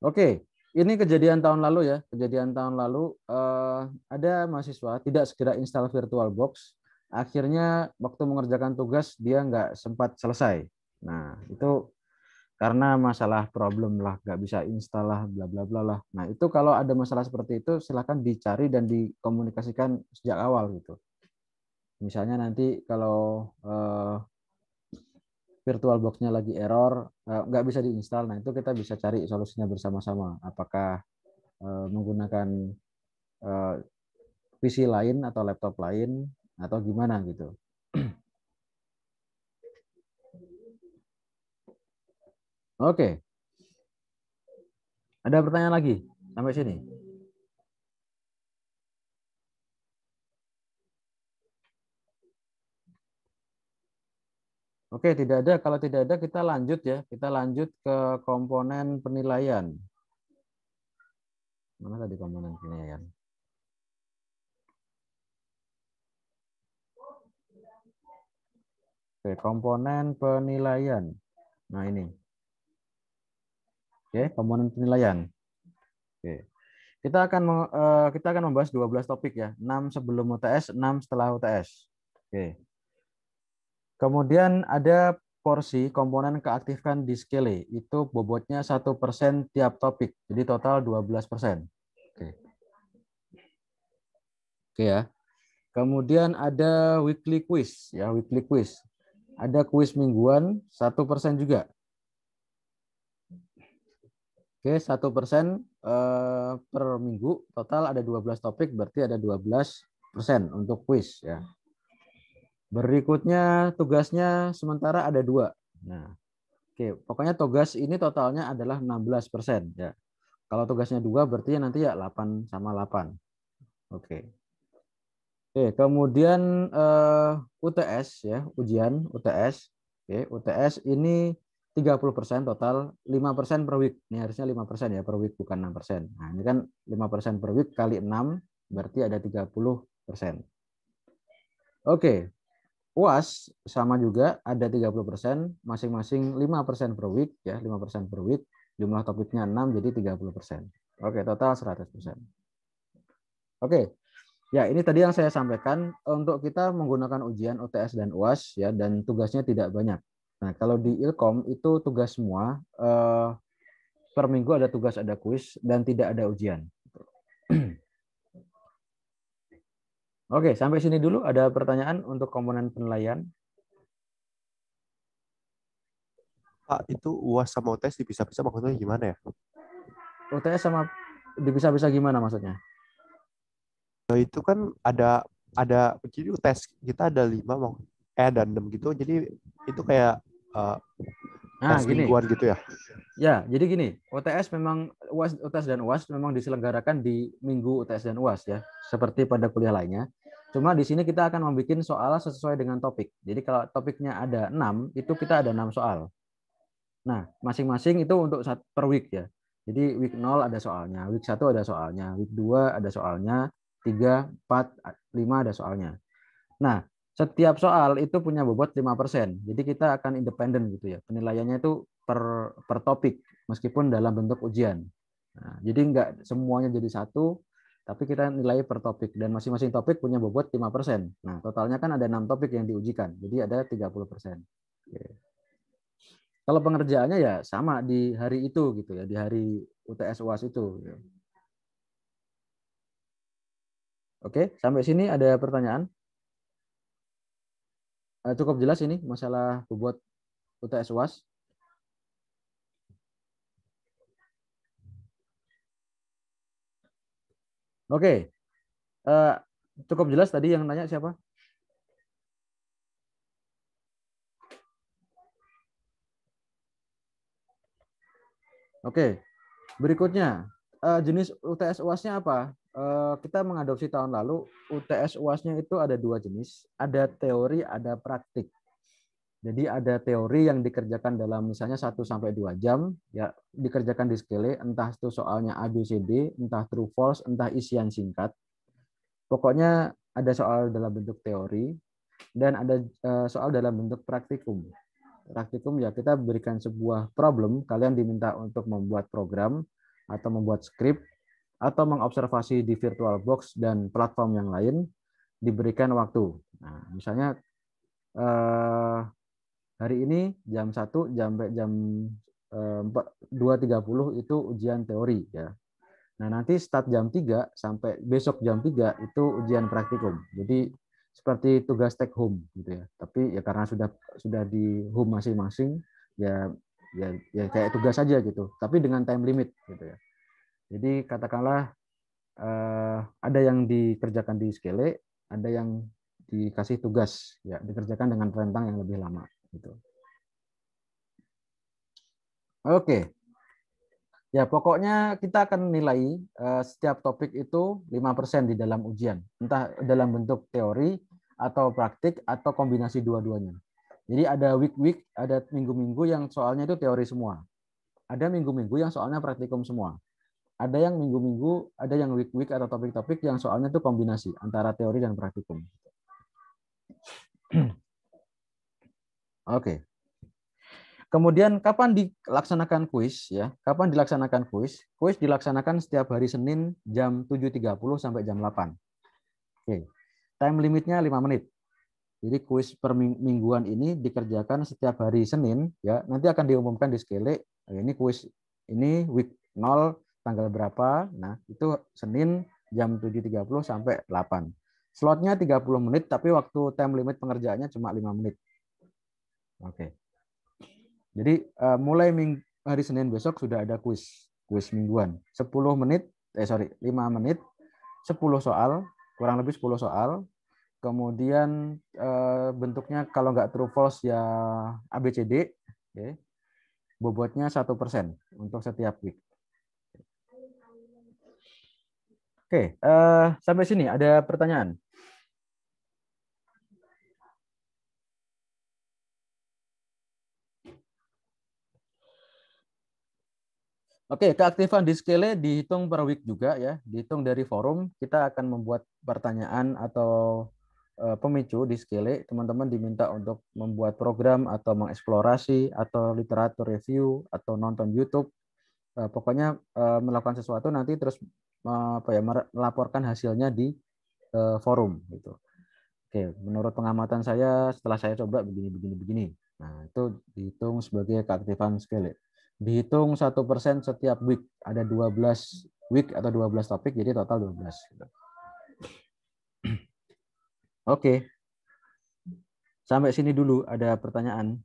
Speaker 1: Oke, ini kejadian tahun lalu ya. Kejadian tahun lalu eh, ada mahasiswa tidak segera install virtual box. Akhirnya waktu mengerjakan tugas dia nggak sempat selesai. Nah itu karena masalah problem lah, nggak bisa install lah, bla bla bla lah. Nah itu kalau ada masalah seperti itu silahkan dicari dan dikomunikasikan sejak awal gitu. Misalnya nanti kalau uh, virtual box-nya lagi error, nggak bisa diinstal. Nah itu kita bisa cari solusinya bersama-sama. Apakah eh, menggunakan eh, PC lain atau laptop lain atau gimana gitu. (clears throat) Oke. Ada pertanyaan lagi sampai sini? Oke, tidak ada. Kalau tidak ada, kita lanjut ya. Kita lanjut ke komponen penilaian. Mana tadi komponen penilaian? Oke, komponen penilaian. Nah, ini. Oke, komponen penilaian. Oke. Kita akan eh, kita akan membahas 12 topik ya. 6 sebelum UTS, 6 setelah UTS. Oke. Kemudian ada porsi komponen keaktifkan di skele, itu bobotnya satu persen tiap topik, jadi total 12%. Oke. Oke ya. Kemudian ada weekly quiz, ya weekly quiz. Ada quiz mingguan satu persen juga. Oke, satu persen eh, per minggu, total ada 12 topik, berarti ada 12% untuk quiz, ya. Berikutnya tugasnya sementara ada dua. Nah, oke, pokoknya tugas ini totalnya adalah 16 persen ya. Kalau tugasnya dua berarti ya nanti ya 8 sama 8. Oke. Oke, kemudian uh, eh, UTS ya, ujian UTS. Oke, UTS ini 30% total, 5% per week. Ini harusnya 5% ya per week bukan 6%. Nah, ini kan 5% per week kali 6 berarti ada 30%. Oke. UAS sama juga ada 30%, masing-masing 5% per week ya, 5% per week. Jumlah topiknya 6 jadi 30%. Oke, total 100%. Oke. Ya, ini tadi yang saya sampaikan untuk kita menggunakan ujian UTS dan UAS ya dan tugasnya tidak banyak. Nah, kalau di Ilkom itu tugas semua eh, per minggu ada tugas, ada kuis dan tidak ada ujian. (clears throat) Oke, sampai sini dulu. Ada pertanyaan untuk komponen penilaian? Pak, itu UAS sama UTS dipisah-pisah maksudnya gimana ya? UTS sama dipisah-pisah gimana maksudnya? Nah, itu kan ada ada jadi tes kita ada lima eh ada enam gitu jadi itu kayak uh, Nah, gini. gitu ya. Ya, jadi gini, UTS memang UAS OTS dan UAS memang diselenggarakan di minggu UTS dan UAS ya, seperti pada kuliah lainnya. Cuma di sini kita akan membuat soal sesuai dengan topik. Jadi kalau topiknya ada enam, itu kita ada enam soal. Nah, masing-masing itu untuk saat per week ya. Jadi week 0 ada soalnya, week 1 ada soalnya, week 2 ada soalnya, 3, 4, 5 ada soalnya. Nah, setiap soal itu punya bobot 5%. Jadi kita akan independen gitu ya. Penilaiannya itu per, per topik meskipun dalam bentuk ujian. Nah, jadi enggak semuanya jadi satu, tapi kita nilai per topik dan masing-masing topik punya bobot 5%. Nah, totalnya kan ada enam topik yang diujikan. Jadi ada 30%. Oke. Kalau pengerjaannya ya sama di hari itu gitu ya, di hari UTS UAS itu. Ya. Oke, sampai sini ada pertanyaan? Eh, cukup jelas ini masalah bobot UTS UAS. Oke, uh, cukup jelas tadi yang nanya siapa? Oke, berikutnya uh, jenis UTS UAS-nya apa? Eh, kita mengadopsi tahun lalu UTS UASnya itu ada dua jenis, ada teori, ada praktik. Jadi ada teori yang dikerjakan dalam misalnya 1 sampai 2 jam ya dikerjakan di skele entah itu soalnya ABCD, entah true false, entah isian singkat. Pokoknya ada soal dalam bentuk teori dan ada eh, soal dalam bentuk praktikum. Praktikum ya kita berikan sebuah problem, kalian diminta untuk membuat program atau membuat skrip atau mengobservasi di virtual box dan platform yang lain diberikan waktu. Nah, misalnya eh, hari ini jam 1 jam jam eh, 2.30 itu ujian teori ya. Nah, nanti start jam 3 sampai besok jam 3 itu ujian praktikum. Jadi seperti tugas take home gitu ya. Tapi ya karena sudah sudah di home masing-masing ya ya ya kayak tugas saja gitu. Tapi dengan time limit gitu ya. Jadi katakanlah eh, ada yang dikerjakan di skele, ada yang dikasih tugas ya dikerjakan dengan rentang yang lebih lama gitu. Oke. Ya, pokoknya kita akan nilai eh, setiap topik itu 5% di dalam ujian, entah dalam bentuk teori atau praktik atau kombinasi dua-duanya. Jadi ada week-week, ada minggu-minggu yang soalnya itu teori semua. Ada minggu-minggu yang soalnya praktikum semua ada yang minggu-minggu, ada yang week-week atau topik-topik yang soalnya itu kombinasi antara teori dan praktikum. (clears throat) Oke. Okay. Kemudian kapan dilaksanakan kuis ya? Kapan dilaksanakan kuis? Kuis dilaksanakan setiap hari Senin jam 7.30 sampai jam 8. Oke. Okay. Time limitnya 5 menit. Jadi kuis per mingguan ini dikerjakan setiap hari Senin ya. Nanti akan diumumkan di Skele. Ini kuis ini week 0 tanggal berapa. Nah, itu Senin jam 7.30 sampai 8. Slotnya 30 menit, tapi waktu time limit pengerjaannya cuma 5 menit. Oke. Jadi eh, mulai hari Senin besok sudah ada kuis, kuis mingguan. 10 menit, eh sorry, 5 menit, 10 soal, kurang lebih 10 soal. Kemudian eh, bentuknya kalau nggak true false ya ABCD. Oke. Bobotnya 1% persen untuk setiap week. Oke, uh, sampai sini ada pertanyaan? Oke, keaktifan di diskele dihitung per week juga ya, dihitung dari forum. Kita akan membuat pertanyaan atau uh, pemicu diskele. Teman-teman diminta untuk membuat program atau mengeksplorasi atau literatur review atau nonton YouTube. Eh, pokoknya melakukan sesuatu nanti terus apa ya melaporkan hasilnya di uh, forum gitu. Oke, menurut pengamatan saya setelah saya coba begini begini begini. Nah, itu dihitung sebagai keaktifan scale. Dihitung satu persen setiap week. Ada 12 week atau 12 topik, jadi total 12. Gitu. (clears throat) Oke. Sampai sini dulu ada pertanyaan.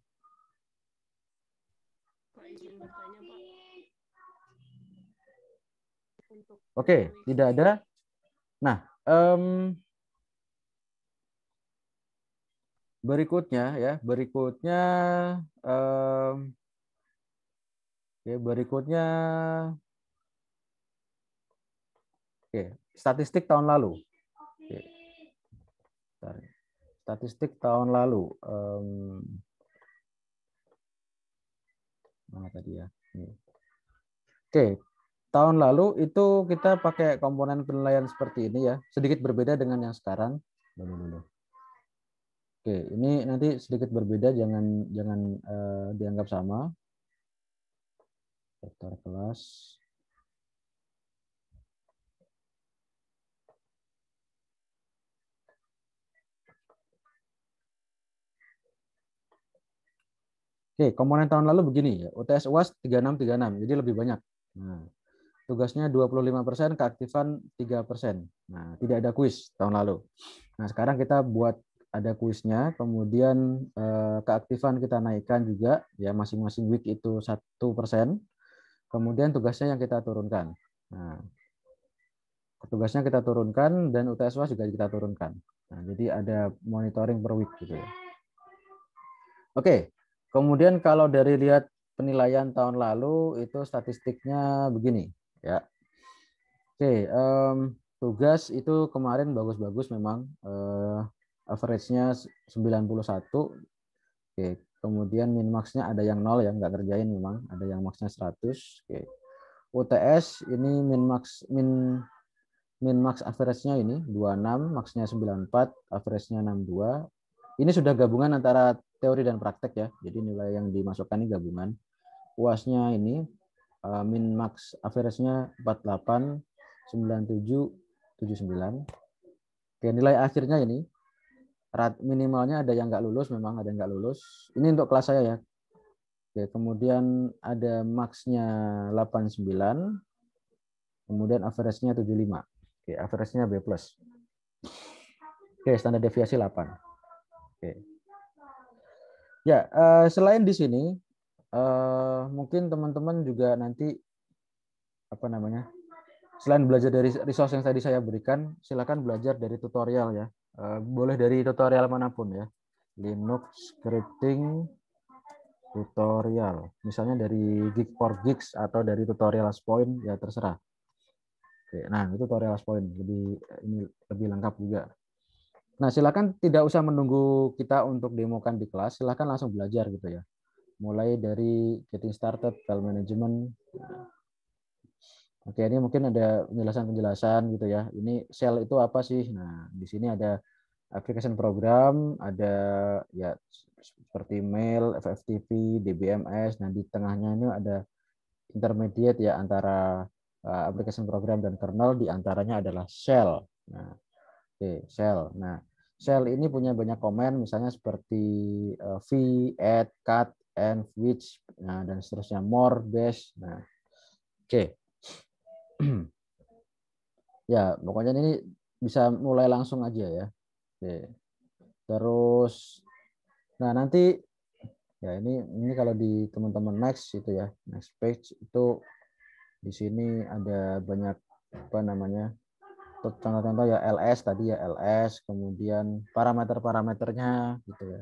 Speaker 1: Oke, tidak ada. Nah, um, berikutnya ya, berikutnya um, Oke, berikutnya Oke, statistik tahun lalu. Oke. Bentar. Ya. Statistik tahun lalu. Um, mana tadi ya? Oke, Oke, tahun lalu itu kita pakai komponen penilaian seperti ini ya, sedikit berbeda dengan yang sekarang. Dulu dulu. Oke, ini nanti sedikit berbeda, jangan jangan uh, dianggap sama. Vektor kelas. Oke, komponen tahun lalu begini ya, UTS UAS 3636, jadi lebih banyak. Nah, tugasnya 25%, keaktifan 3%. Nah, tidak ada kuis tahun lalu. Nah, sekarang kita buat ada kuisnya, kemudian eh, keaktifan kita naikkan juga, ya masing-masing week itu satu persen, kemudian tugasnya yang kita turunkan. Nah, tugasnya kita turunkan dan UTS was juga kita turunkan. Nah, jadi ada monitoring per week gitu ya. Oke, kemudian kalau dari lihat penilaian tahun lalu itu statistiknya begini ya. Oke, um, tugas itu kemarin bagus-bagus memang uh, average-nya 91. Oke, kemudian min max-nya ada yang nol yang nggak kerjain memang, ada yang max-nya 100. Oke. UTS ini min max min min max average-nya ini 26, max-nya 94, average-nya 62. Ini sudah gabungan antara teori dan praktek ya. Jadi nilai yang dimasukkan ini gabungan. uas ini Eh, min max average-nya 48 97 79. Oke, nilai akhirnya ini rat minimalnya ada yang nggak lulus, memang ada yang nggak lulus. Ini untuk kelas saya ya. Oke, kemudian ada max-nya 89, kemudian average-nya 75. Oke, average-nya B+. Oke, standar deviasi 8. Oke. Ya, eh, selain di sini uh, mungkin teman-teman juga nanti apa namanya selain belajar dari resource yang tadi saya berikan, silakan belajar dari tutorial ya. Eh, boleh dari tutorial manapun ya. Linux scripting tutorial. Misalnya dari Geek for Geeks atau dari tutorial point ya terserah. Oke, nah itu tutorial point lebih ini lebih lengkap juga. Nah, silakan tidak usah menunggu kita untuk demokan di kelas, silakan langsung belajar gitu ya mulai dari getting started, file management. Oke, ini mungkin ada penjelasan-penjelasan gitu ya. Ini sel itu apa sih? Nah, di sini ada application program, ada ya seperti mail, FFTP, DBMS. Nah, di tengahnya ini ada intermediate ya antara uh, application program dan kernel di antaranya adalah shell. Nah, oke, okay, shell. Nah, shell ini punya banyak komen misalnya seperti uh, v, add, cut and which nah, dan seterusnya more best nah oke okay. (clears throat) ya pokoknya ini bisa mulai langsung aja ya oke okay. terus nah nanti ya ini ini kalau di teman-teman next itu ya next page itu di sini ada banyak apa namanya contoh-contoh ya LS tadi ya LS kemudian parameter-parameternya gitu ya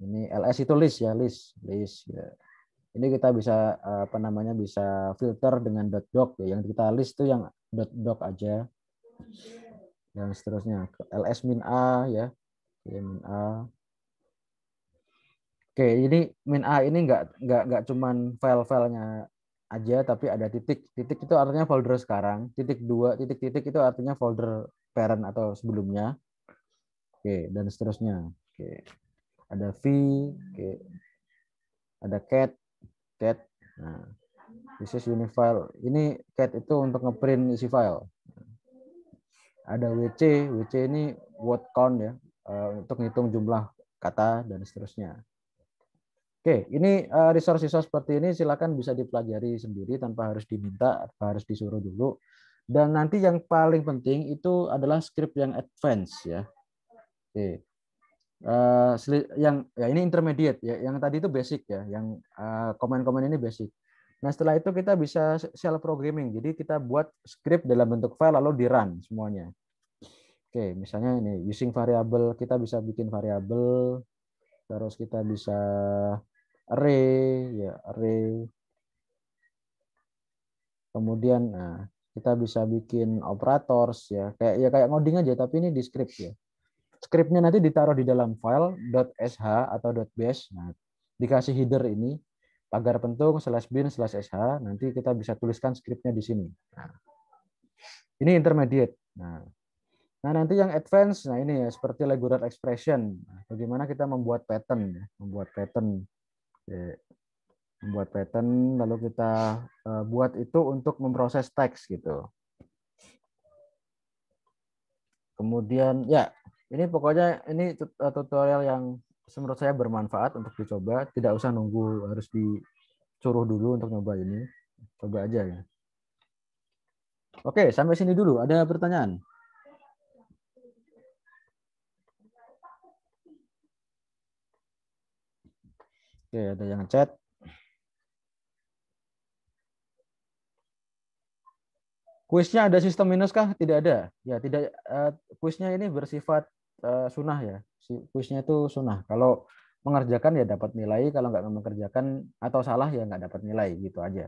Speaker 1: ini LS itu list ya list list ya. ini kita bisa apa namanya bisa filter dengan dot doc ya yang kita list itu yang dot doc aja dan seterusnya LS min a ya Oke, min a Oke, ini min a ini enggak nggak nggak cuman file-filenya aja tapi ada titik. Titik itu artinya folder sekarang. Titik dua, titik-titik itu artinya folder parent atau sebelumnya. Oke, dan seterusnya. Oke ada V, okay. ada cat, cat. Nah, this is unifile. Ini cat itu untuk ngeprint isi file. Ada WC, WC ini word count ya, eh, untuk ngitung jumlah kata dan seterusnya. Oke, ini eh, resource-resource seperti ini silakan bisa dipelajari sendiri tanpa harus diminta, tanpa harus disuruh dulu. Dan nanti yang paling penting itu adalah script yang advance ya. Oke uh, yang ya ini intermediate ya yang tadi itu basic ya yang komen eh, komen-komen ini basic nah setelah itu kita bisa shell programming jadi kita buat script dalam bentuk file lalu di run semuanya oke misalnya ini using variable kita bisa bikin variable terus kita bisa array ya array kemudian nah kita bisa bikin operators ya kayak ya kayak ngoding aja tapi ini di script ya Scriptnya nanti ditaruh di dalam file .sh atau .bash. Nah, dikasih header ini pagar pentung slash bin slash sh. Nanti kita bisa tuliskan scriptnya di sini. Nah, ini intermediate. Nah, nah nanti yang advance, nah ini ya seperti regular expression. Nah, bagaimana kita membuat pattern, ya, membuat pattern, Oke. membuat pattern, lalu kita eh, buat itu untuk memproses teks gitu. Kemudian ya ini pokoknya ini eh, tutorial yang menurut saya bermanfaat untuk dicoba. Tidak usah nunggu harus dicuruh dulu untuk nyoba ini. Coba aja ya. Oke, sampai sini dulu. Ada pertanyaan? Oke, ada yang chat. Kuisnya ada sistem minus kah? Tidak ada. Ya, tidak. Uh, ini bersifat Eh, sunnah ya. Si kuisnya itu sunnah. Kalau mengerjakan ya dapat nilai, kalau nggak mengerjakan atau salah ya nggak dapat nilai gitu aja.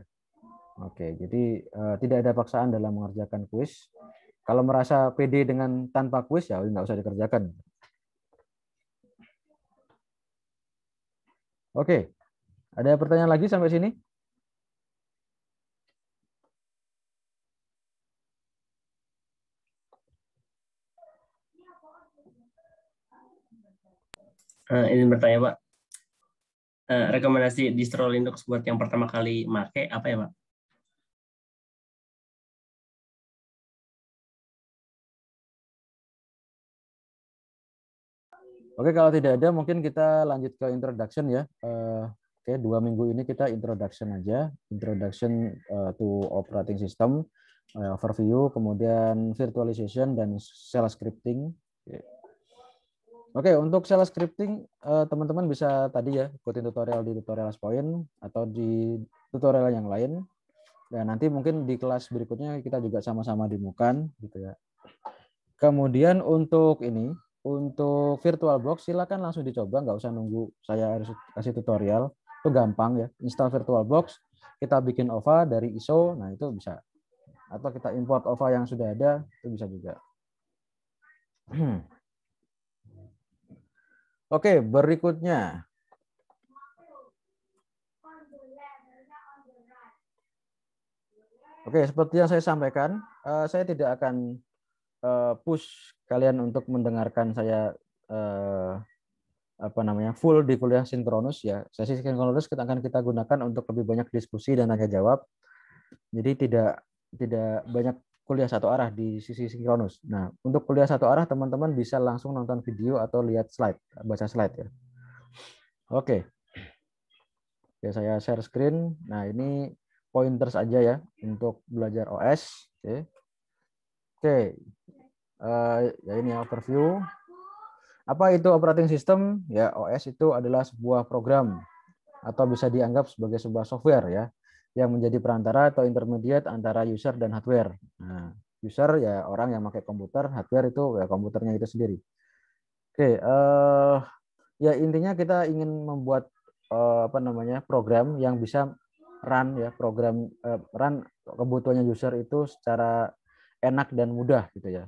Speaker 1: Oke, jadi eh, tidak ada paksaan dalam mengerjakan kuis. Kalau merasa pede dengan tanpa kuis ya nggak usah dikerjakan. Oke, ada pertanyaan lagi sampai sini? uh, eh, ingin bertanya Pak, uh, rekomendasi distro Linux buat yang pertama kali make apa ya Pak? Oke, kalau tidak ada mungkin kita lanjut ke introduction ya. Eh, oke, okay, dua minggu ini kita introduction aja, introduction to operating system, overview, kemudian virtualization dan shell scripting. Okay. Oke, okay, untuk sales scripting eh, teman-teman bisa tadi ya ikutin tutorial di tutorial Point atau di tutorial yang lain. Dan nanti mungkin di kelas berikutnya kita juga sama-sama dimukan gitu ya. Kemudian untuk ini, untuk virtual box silakan langsung dicoba, nggak usah nunggu saya harus kasih tutorial. Itu gampang ya. Install virtual box, kita bikin OVA dari ISO, nah itu bisa. Atau kita import OVA yang sudah ada, itu bisa juga. (clears throat) Oke, berikutnya. Oke, seperti yang saya sampaikan, eh, saya tidak akan eh, push kalian untuk mendengarkan saya eh, apa namanya full di kuliah sinkronus ya. Sesi sinkronus kita akan kita gunakan untuk lebih banyak diskusi dan tanya jawab. Jadi tidak tidak banyak kuliah satu arah di sisi sinkronus. Nah, untuk kuliah satu arah teman-teman bisa langsung nonton video atau lihat slide, baca slide ya. Oke. okay. saya share screen. Nah, ini pointers aja ya untuk belajar OS, oke. Oke. Uh, ya ini overview. Apa itu operating system? Ya, OS itu adalah sebuah program atau bisa dianggap sebagai sebuah software ya yang menjadi perantara atau intermediate antara user dan hardware. Nah, user ya orang yang pakai komputer, hardware itu ya komputernya itu sendiri. Oke, uh, ya intinya kita ingin membuat uh, apa namanya program yang bisa run ya program uh, run kebutuhannya user itu secara enak dan mudah gitu ya,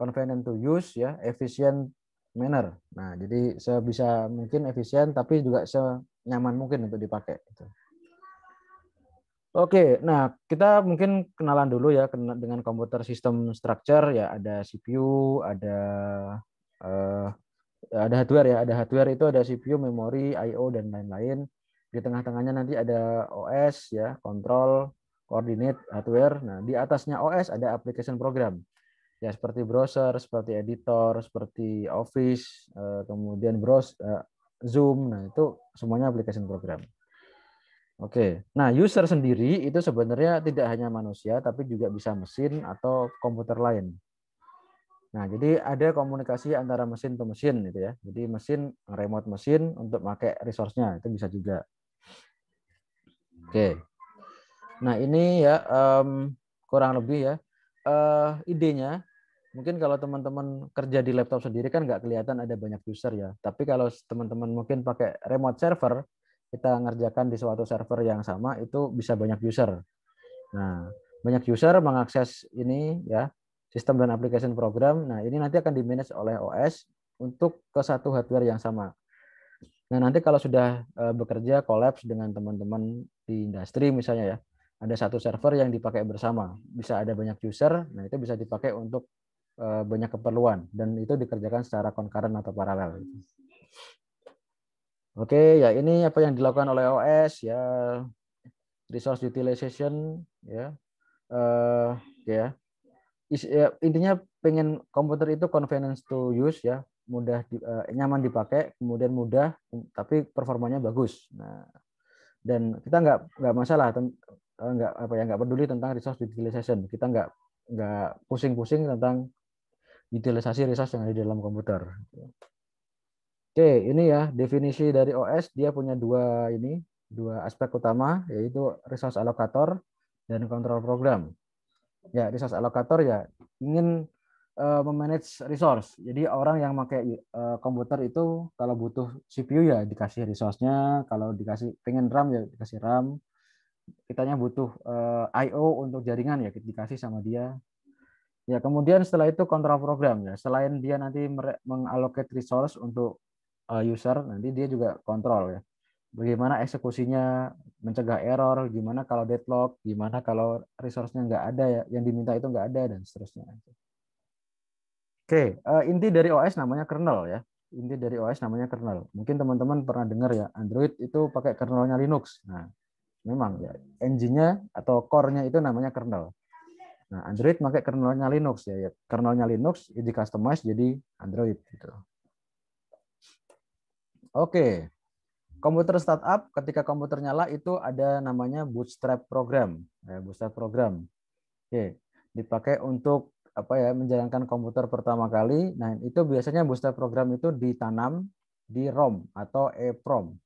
Speaker 1: convenient to use ya, efficient manner. Nah, jadi sebisa mungkin efisien tapi juga senyaman mungkin untuk dipakai. Gitu. Oke, nah kita mungkin kenalan dulu ya dengan komputer sistem structure ya ada CPU, ada uh, ada hardware ya, ada hardware itu ada CPU, memori, I/O dan lain-lain. Di tengah-tengahnya nanti ada OS ya, kontrol, coordinate hardware. Nah di atasnya OS ada application program ya seperti browser, seperti editor, seperti Office, uh, kemudian browse, uh, Zoom. Nah itu semuanya application program. Oke. Nah, user sendiri itu sebenarnya tidak hanya manusia tapi juga bisa mesin atau komputer lain. Nah, jadi ada komunikasi antara mesin ke mesin gitu ya. Jadi mesin remote mesin untuk pakai resource-nya itu bisa juga. Oke. Nah, ini ya um, kurang lebih ya. Uh, idenya mungkin kalau teman-teman kerja di laptop sendiri kan nggak kelihatan ada banyak user ya. Tapi kalau teman-teman mungkin pakai remote server, kita ngerjakan di suatu server yang sama itu bisa banyak user. Nah, banyak user mengakses ini ya sistem dan application program. Nah, ini nanti akan di-manage oleh OS untuk ke satu hardware yang sama. Nah, nanti kalau sudah eh, bekerja kolaps dengan teman-teman di industri misalnya ya, ada satu server yang dipakai bersama, bisa ada banyak user, nah itu bisa dipakai untuk eh, banyak keperluan dan itu dikerjakan secara konkuren atau paralel. Oke, ya ini apa yang dilakukan oleh OS ya resource utilization ya. Eh uh, ya. Is, ya. intinya pengen komputer itu convenience to use ya, mudah di, uh, nyaman dipakai, kemudian mudah tapi performanya bagus. Nah, dan kita nggak nggak masalah eh, nggak apa ya nggak peduli tentang resource utilization kita nggak nggak pusing-pusing tentang utilisasi resource yang ada di dalam komputer Oke, ini ya definisi dari OS dia punya dua ini, dua aspek utama yaitu resource allocator dan control program. Ya, resource allocator ya ingin uh, memanage resource. Jadi orang yang pakai uh, komputer itu kalau butuh CPU ya dikasih resource-nya, kalau dikasih pengen RAM ya dikasih RAM. Kitanya butuh uh, eh, IO untuk jaringan ya dikasih sama dia Ya, kemudian setelah itu kontrol program ya. Selain dia nanti mengalokasi resource untuk Uh, user nanti dia juga kontrol ya bagaimana eksekusinya mencegah error gimana kalau deadlock gimana kalau resource-nya nggak ada ya yang diminta itu nggak ada dan seterusnya oke uh, inti dari OS namanya kernel ya inti dari OS namanya kernel mungkin teman-teman pernah dengar ya Android itu pakai kernelnya Linux nah memang ya engine-nya atau core-nya itu namanya kernel Nah, Android pakai kernelnya Linux ya, ya Kernelnya Linux jadi ya, di customize jadi Android gitu. Oke. Komputer startup ketika komputer nyala itu ada namanya bootstrap program. Ya, bootstrap program. Oke. Dipakai untuk apa ya menjalankan komputer pertama kali. Nah, itu biasanya bootstrap program itu ditanam di ROM atau EPROM.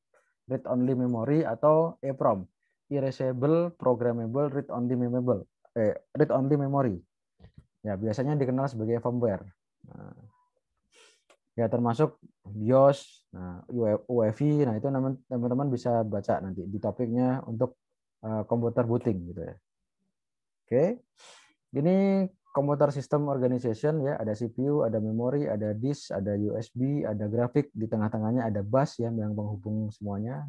Speaker 1: Read only memory atau EPROM. Erasable programmable read only memory. Eh, read only memory. Ya, biasanya dikenal sebagai firmware. Nah, ya termasuk BIOS, nah UEFI, e nah itu teman-teman bisa baca nanti di topiknya untuk eh, komputer uh, booting gitu ya. Oke, okay. ini komputer sistem organization ya, ada CPU, ada memori, ada disk, ada USB, ada grafik, di tengah-tengahnya ada bus ya yang penghubung semuanya.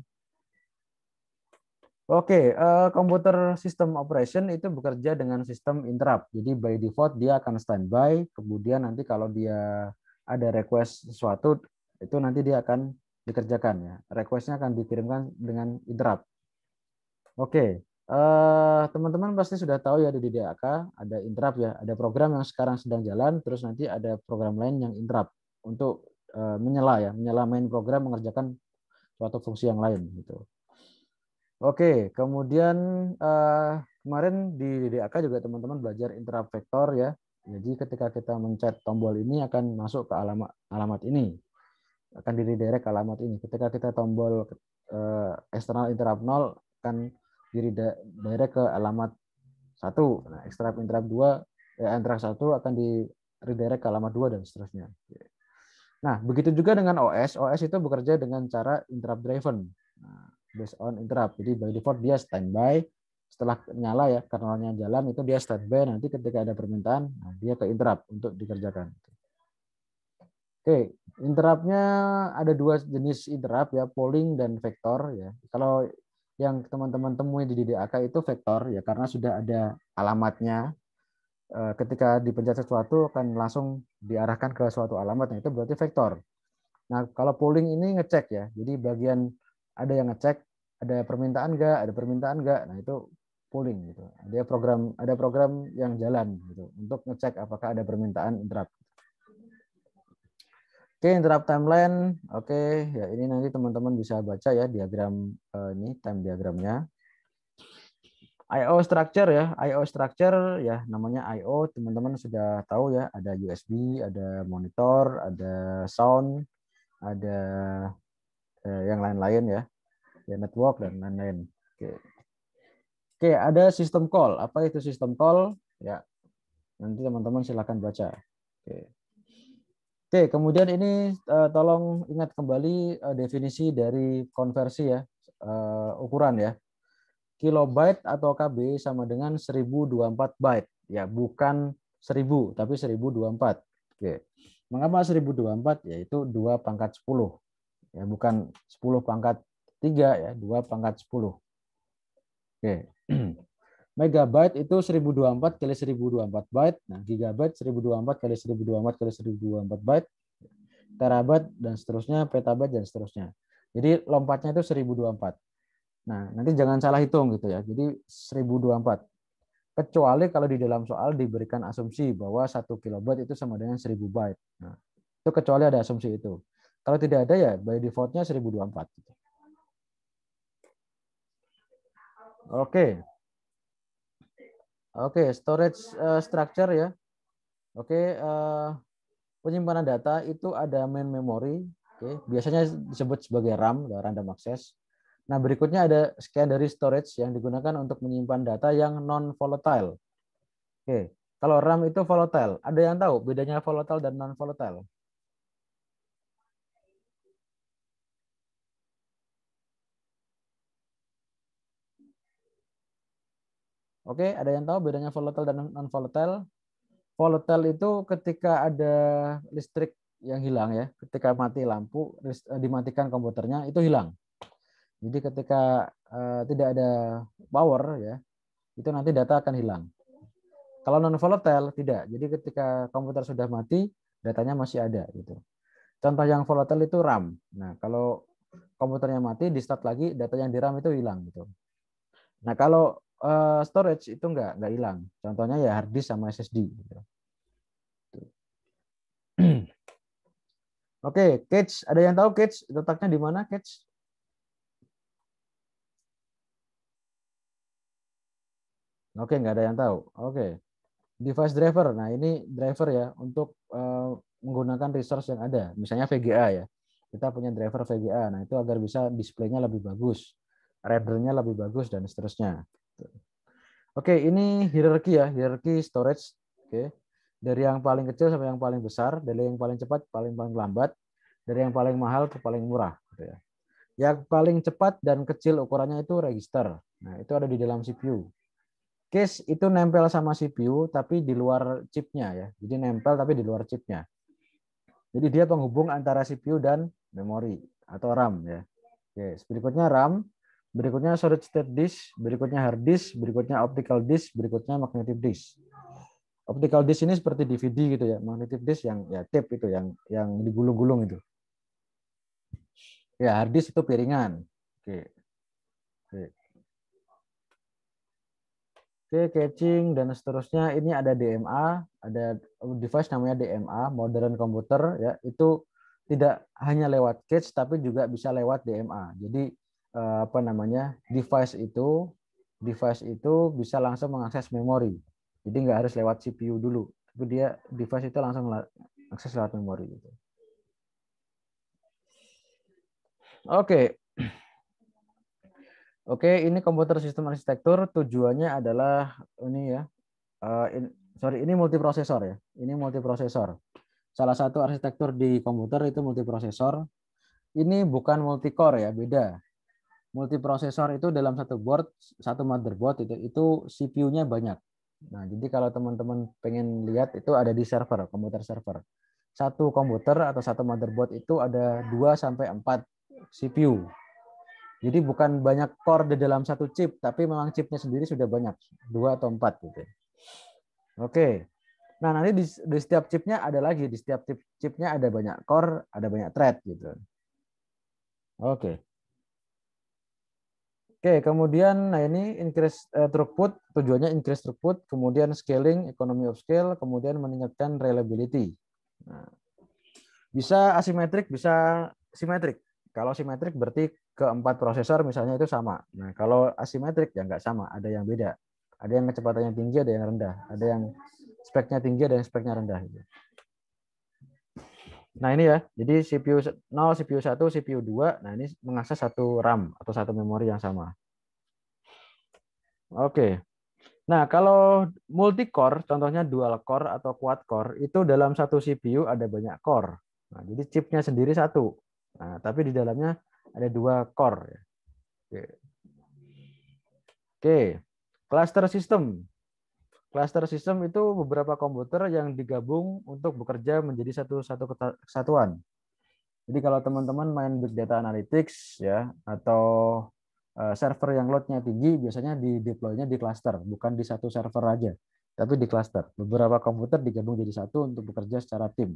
Speaker 1: Oke, okay, uh, eh, komputer sistem operation itu bekerja dengan sistem interrupt. Jadi by default dia akan standby, kemudian nanti kalau dia ada request sesuatu itu nanti dia akan dikerjakan ya. Requestnya akan dikirimkan dengan IDRAP. Oke, eh, teman-teman teman uh, pasti sudah tahu ya di DDAK ada INTRAP ya, ada program yang sekarang sedang jalan, terus nanti ada program lain yang INTRAP untuk uh, menyela ya, menyela main program mengerjakan suatu fungsi yang lain gitu. Oke, kemudian uh, kemarin di DDAK juga teman-teman belajar interrupt vektor ya, jadi ketika kita mencet tombol ini akan masuk ke alamat alamat ini. Akan diredirect alamat ini. Ketika kita tombol uh, external interrupt 0 akan diredirect ke alamat 1. Nah, interrupt interrupt 2 eh, interrupt 1 akan di redirect ke alamat 2 dan seterusnya. Nah, begitu juga dengan OS. OS itu bekerja dengan cara interrupt driven. Nah, based on interrupt. Jadi by default dia standby setelah nyala ya kernelnya jalan itu dia standby nanti ketika ada permintaan nah dia ke interrupt untuk dikerjakan. Oke, interruptnya ada dua jenis interrupt ya, polling dan vektor ya. Kalau yang teman-teman temui di DDAK itu vektor ya karena sudah ada alamatnya. Eh, ketika dipencet sesuatu akan langsung diarahkan ke suatu alamat, nah, itu berarti vektor. Nah kalau polling ini ngecek ya, jadi bagian ada yang ngecek ada permintaan enggak ada permintaan enggak nah itu polling gitu ada program ada program yang jalan gitu untuk ngecek apakah ada permintaan interrupt Oke, okay, interrupt timeline. Oke, okay, ya ini nanti teman-teman bisa baca ya diagram uh, ini time diagramnya. IO structure ya, IO structure ya namanya IO, teman-teman sudah tahu ya, ada USB, ada monitor, ada sound, ada eh, yang lain-lain ya ya network dan lain-lain. Oke. Oke, ada sistem call. Apa itu sistem call? Ya. Nanti teman-teman silahkan baca. Oke. Oke, kemudian ini eh, tolong ingat kembali eh, definisi dari konversi ya, eh, ukuran ya. Kilobyte atau KB sama dengan 1024 byte. Ya, bukan 1000 tapi 1024. Oke. Mengapa 1024? Yaitu 2 pangkat 10. Ya, bukan 10 pangkat 3 ya, 2 pangkat 10. Oke. (clears throat) Megabyte itu 1024 kali 1024 byte. Nah, gigabyte 1024 kali 1024 kali 1024 byte. Terabyte dan seterusnya, petabyte dan seterusnya. Jadi lompatnya itu 1024. Nah, nanti jangan salah hitung gitu ya. Jadi 1024. Kecuali kalau di dalam soal diberikan asumsi bahwa 1 kilobyte itu sama dengan 1000 byte. Nah, itu kecuali ada asumsi itu. Kalau tidak ada ya by defaultnya 1024. Gitu. Oke. Okay. Oke, okay, storage uh, structure ya. Oke, okay, uh, eh, penyimpanan data itu ada main memory, oke, okay, biasanya disebut sebagai RAM, random access. Nah, berikutnya ada secondary storage yang digunakan untuk menyimpan data yang non volatile. Oke, okay, kalau RAM itu volatile, ada yang tahu bedanya volatile dan non volatile? Oke, ada yang tahu bedanya volatile dan non volatile? Volatile itu ketika ada listrik yang hilang ya, ketika mati lampu eh, dimatikan komputernya itu hilang. Jadi ketika uh, tidak ada power ya, itu nanti data akan hilang. Kalau non volatile tidak. Jadi ketika komputer sudah mati, datanya masih ada gitu. Contoh yang volatile itu RAM. Nah, kalau komputernya mati, di start lagi, data yang di RAM itu hilang gitu. Nah, kalau Eh, storage itu nggak nggak hilang. Contohnya ya hard disk sama SSD. Gitu. Oke, okay, cache. Ada yang tahu cache? letaknya di mana cache? Oke, okay, nggak ada yang tahu. Oke, okay. device driver. Nah ini driver ya untuk eh, menggunakan resource yang ada. Misalnya VGA ya. Kita punya driver VGA. Nah itu agar bisa display-nya lebih bagus, rendernya lebih bagus dan seterusnya. Oke, ini hierarki ya, hierarki storage. Oke. Dari yang paling kecil sampai yang paling besar, dari yang paling cepat paling paling lambat, dari yang paling mahal ke paling murah gitu ya. Yang paling cepat dan kecil ukurannya itu register. Nah, itu ada di dalam CPU. Case itu nempel sama CPU tapi di luar chipnya ya. Jadi nempel tapi di luar chipnya. Jadi dia penghubung antara CPU dan memori atau RAM ya. Oke, berikutnya RAM berikutnya solid state disk, berikutnya hard disk, berikutnya optical disk, berikutnya magnetic disk. Optical disk ini seperti DVD gitu ya, magnetic disk yang ya tape itu yang yang digulung-gulung itu. Ya, hard disk itu piringan. Oke. Oke. Oke, catching dan seterusnya ini ada DMA, ada device namanya DMA, modern computer ya, itu tidak hanya lewat catch tapi juga bisa lewat DMA. Jadi Eh, apa namanya device itu device itu bisa langsung mengakses memori. Jadi nggak harus lewat CPU dulu. Tapi dia device itu langsung akses lewat memori gitu. Oke. (clears throat) Oke, ini komputer sistem arsitektur tujuannya adalah ini ya. Eh, sorry, ini multiprosesor ya. Ini multiprosesor. Salah satu arsitektur di komputer itu multiprosesor. Ini bukan multicore ya, beda multiprosesor itu dalam satu board, satu motherboard itu itu CPU-nya banyak. Nah, jadi kalau teman-teman pengen lihat itu ada di server, komputer server. Satu komputer atau satu motherboard itu ada 2 sampai 4 CPU. Jadi bukan banyak core di dalam satu chip, tapi memang chipnya sendiri sudah banyak, dua atau empat gitu. Oke. Nah, nanti di, di setiap chipnya ada lagi, di setiap chip, chipnya ada banyak core, ada banyak thread gitu. Oke. Oke, kemudian nah ini increase uh, throughput, tujuannya increase throughput, kemudian scaling, economy of scale, kemudian meningkatkan reliability. Nah, bisa asimetrik, bisa simetrik. Kalau simetrik berarti keempat prosesor misalnya itu sama. Nah, kalau asimetrik ya nggak sama, ada yang beda. Ada yang kecepatannya tinggi, ada yang rendah, ada yang speknya tinggi, ada yang speknya rendah. Gitu. Nah ini ya, jadi CPU 0, CPU 1, CPU 2, nah ini mengakses satu RAM atau satu memori yang sama. Oke. Nah kalau multi core, contohnya dual core atau quad core, itu dalam satu CPU ada banyak core. Nah, jadi chipnya sendiri satu, nah, tapi di dalamnya ada dua core. Ya. Oke. Oke, cluster system. Cluster system itu beberapa komputer yang digabung untuk bekerja menjadi satu satu kesatuan. Jadi kalau teman-teman main big data analytics ya atau eh, server yang loadnya tinggi biasanya di deploy-nya di cluster, bukan di satu server aja, tapi di cluster. Beberapa komputer digabung jadi satu untuk bekerja secara tim.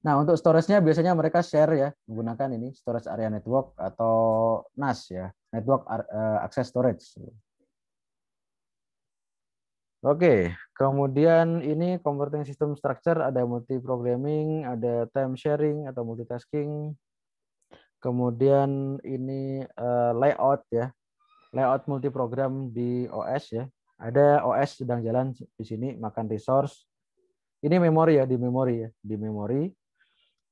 Speaker 1: Nah, untuk storage-nya biasanya mereka share ya, menggunakan ini storage area network atau NAS ya, network eh, access storage. Oke, kemudian ini converting system structure ada multi programming, ada time sharing atau multitasking. Kemudian ini uh, layout ya. Layout multi program di OS ya. Ada OS sedang jalan di sini makan resource. Ini memori ya, di memori ya, di memori.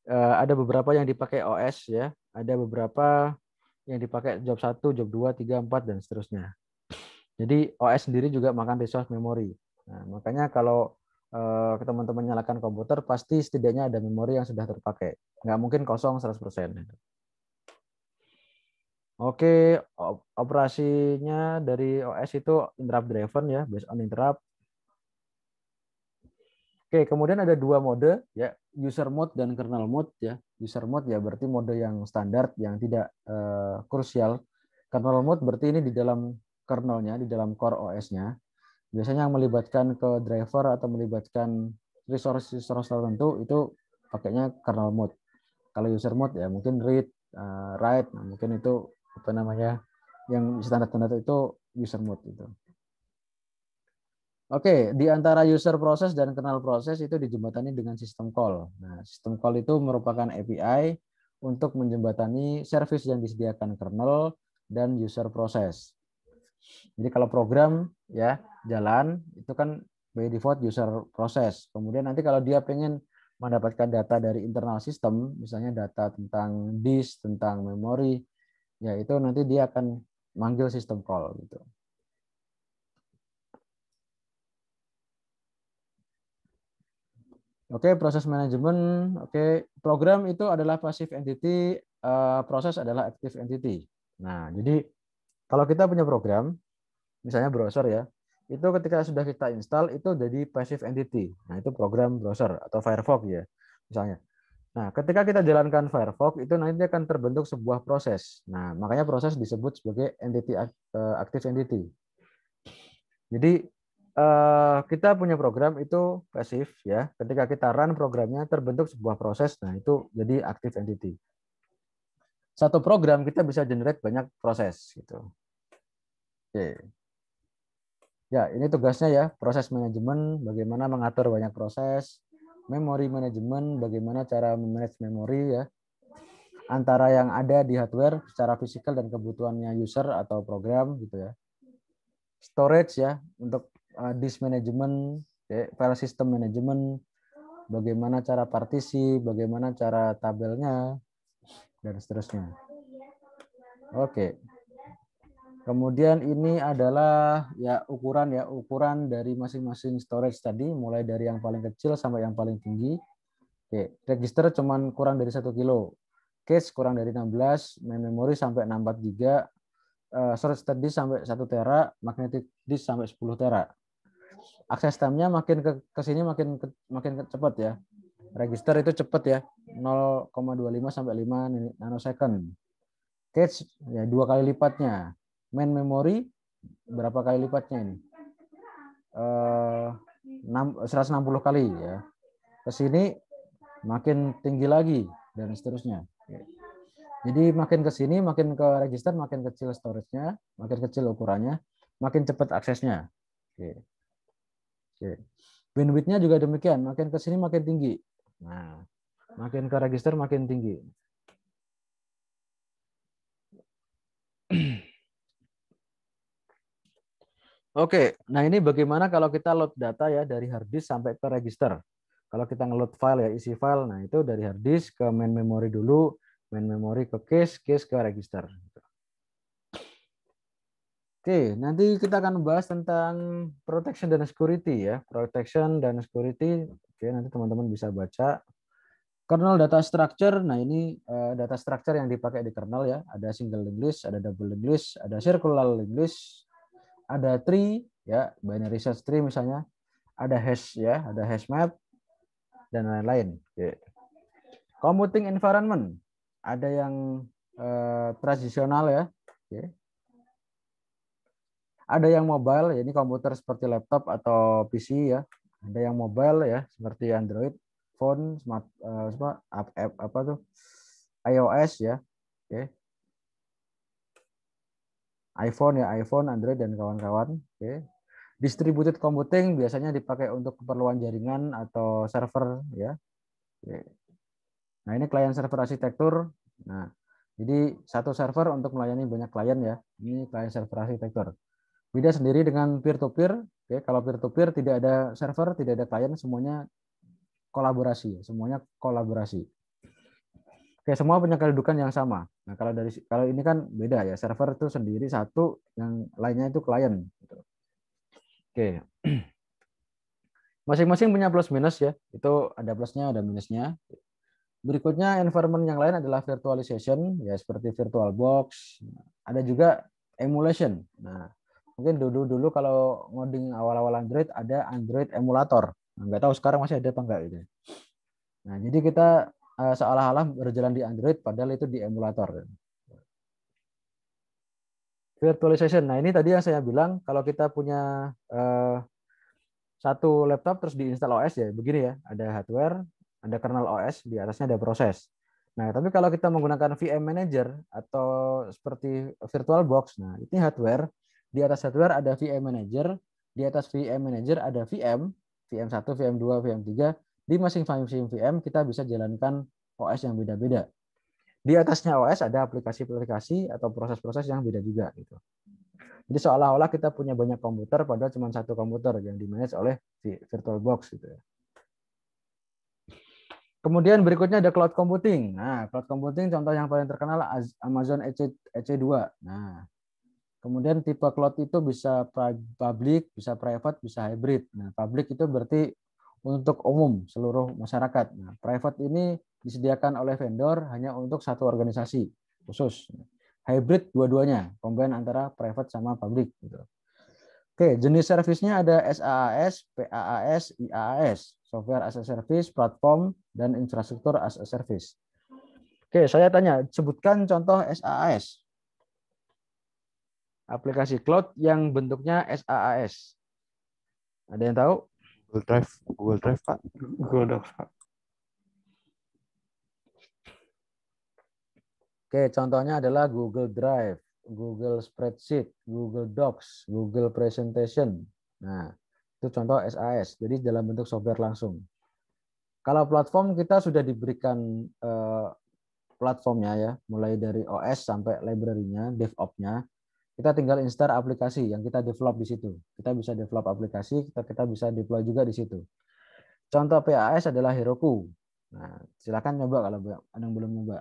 Speaker 1: Uh, ada beberapa yang dipakai OS ya, ada beberapa yang dipakai job 1, job 2, 3, 4 dan seterusnya. Jadi OS sendiri juga makan resource memory. Nah, makanya kalau eh, teman-teman nyalakan komputer pasti setidaknya ada memori yang sudah terpakai. Nggak mungkin kosong 100%. Oke, operasinya dari OS itu interrupt driven ya, based on interrupt. Oke, kemudian ada dua mode ya, user mode dan kernel mode ya. User mode ya berarti mode yang standar yang tidak uh, krusial. Kernel mode berarti ini di dalam kernelnya, di dalam core OS-nya, biasanya yang melibatkan ke driver atau melibatkan resource-resource tertentu itu pakainya kernel mode. Kalau user mode ya mungkin read, uh, write, nah mungkin itu apa namanya yang standar-standar itu user mode itu. Oke, di antara user proses dan kernel proses itu dijembatani dengan sistem call. Nah, sistem call itu merupakan API untuk menjembatani service yang disediakan kernel dan user process. Jadi kalau program ya jalan itu kan by default user proses. Kemudian nanti kalau dia pengen mendapatkan data dari internal sistem, misalnya data tentang disk, tentang memori, ya itu nanti dia akan manggil sistem call gitu. Oke, okay, proses manajemen. Oke, okay. program itu adalah passive entity, uh, proses adalah active entity. Nah, jadi kalau kita punya program, misalnya browser ya, itu ketika sudah kita install itu jadi passive entity. Nah, itu program browser atau Firefox ya, misalnya. Nah, ketika kita jalankan Firefox, itu nanti akan terbentuk sebuah proses. Nah, makanya proses disebut sebagai entity eh, active entity. Jadi, eh, kita punya program itu pasif ya. Ketika kita run programnya terbentuk sebuah proses, nah itu jadi active entity. Satu program kita bisa generate banyak proses gitu. Oke. Ya, ini tugasnya ya, proses manajemen, bagaimana mengatur banyak proses, memori manajemen, bagaimana cara memanage memori ya, antara yang ada di hardware secara fisikal dan kebutuhannya user atau program gitu ya. Storage ya, untuk uh, disk management, ya, file system management, bagaimana cara partisi, bagaimana cara tabelnya, dan seterusnya. Oke. Okay. Kemudian ini adalah ya ukuran ya ukuran dari masing-masing storage tadi mulai dari yang paling kecil sampai yang paling tinggi. Oke, register cuman kurang dari satu kilo. Cache kurang dari 16, memory sampai 64 GB, uh, storage tadi sampai 1 tera, magnetic disk sampai 10 tera. Akses time-nya makin ke, ke sini makin ke, makin ke, cepat ya. Register itu cepat ya, 0,25 sampai 5 nanosecond. Cache ya dua kali lipatnya main memori berapa kali lipatnya ini? Eh, 160 kali ya. Ke sini makin tinggi lagi dan seterusnya. Jadi makin ke sini, makin ke register, makin kecil storage-nya, makin kecil ukurannya, makin cepat aksesnya. Oke. Oke. Bandwidth-nya juga demikian, makin ke sini makin tinggi. Nah, makin ke register makin tinggi. Oke, nah ini bagaimana kalau kita load data ya dari hard disk sampai ke register. Kalau kita ngeload file ya isi file, nah itu dari hard disk ke main memory dulu, main memory ke case, case ke register. Oke, nanti kita akan bahas tentang protection dan security ya, protection dan security. Oke, nanti teman-teman bisa baca. Kernel data structure, nah ini eh, data structure yang dipakai di kernel ya, ada single linked list, ada double linked list, ada circular linked list, ada tree ya binary search tree misalnya ada hash ya ada hash map dan lain-lain yeah. computing environment ada yang eh, tradisional ya yeah. ada yang mobile ya ini komputer seperti laptop atau PC ya ada yang mobile ya seperti Android phone smart eh, apa, app, apa tuh iOS ya okay. Ya iPhone ya iPhone, Android dan kawan-kawan. Oke. Distributed computing biasanya dipakai untuk keperluan jaringan atau server ya. Okay. Nah, ini klien server arsitektur. Nah, jadi satu server untuk melayani banyak klien ya. Ini klien server arsitektur. Beda sendiri dengan peer to peer. Oke, kalau peer to peer tidak ada server, tidak ada klien, semuanya kolaborasi, semuanya kolaborasi. Oke, semua punya kedudukan yang sama. Nah, kalau dari kalau ini kan beda ya. Server itu sendiri satu, yang lainnya itu klien. Gitu. Oke. (clears throat) Masing-masing punya plus minus ya. Itu ada plusnya, ada minusnya. Berikutnya environment yang lain adalah virtualization ya seperti virtual box Ada juga emulation. Nah, mungkin dulu dulu kalau ngoding awal-awal Android ada Android emulator. Nah, nggak tahu sekarang masih ada apa enggak gitu. Nah, jadi kita Eh, seolah-olah berjalan di Android padahal itu di emulator. Virtualization. Nah, ini tadi yang saya bilang kalau kita punya eh, satu laptop terus diinstal OS ya, begini ya, ada hardware, ada kernel OS, di atasnya ada proses. Nah, tapi kalau kita menggunakan VM Manager atau seperti VirtualBox, nah ini hardware, di atas hardware ada VM Manager, di atas VM Manager ada VM, VM1, VM2, VM3, di masing-masing VM kita bisa jalankan OS yang beda-beda. Di atasnya OS ada aplikasi-aplikasi atau proses-proses yang beda juga gitu. Jadi seolah-olah kita punya banyak komputer padahal cuma satu komputer yang dimanage oleh VirtualBox gitu ya. Kemudian berikutnya ada cloud computing. Nah, cloud computing contoh yang paling terkenal Amazon EC, EC2. Nah, kemudian tipe cloud itu bisa public, bisa private, bisa hybrid. Nah, public itu berarti untuk umum seluruh masyarakat. Nah, private ini disediakan oleh vendor hanya untuk satu organisasi khusus. Hybrid dua-duanya, combine antara private sama public. Gitu. Oke, jenis servisnya ada SaaS, PaaS, IaaS, Software as a Service, Platform, dan Infrastruktur as a Service. Oke, saya tanya, sebutkan contoh SaaS. Aplikasi cloud yang bentuknya SaaS. Ada yang tahu? Google Drive, Google Drive Pak. Google Drive Pak. Oke, contohnya adalah Google Drive, Google Spreadsheet, Google Docs, Google Presentation. Nah, itu contoh SAS. Jadi dalam bentuk software langsung. Kalau platform kita sudah diberikan eh, platformnya ya, mulai dari OS sampai library-nya, DevOps-nya. Kita tinggal install aplikasi yang kita develop di situ. Kita bisa develop aplikasi, kita, kita bisa deploy juga di situ. Contoh PAS adalah Heroku. Nah, silakan nyoba kalau ada yang belum nyoba.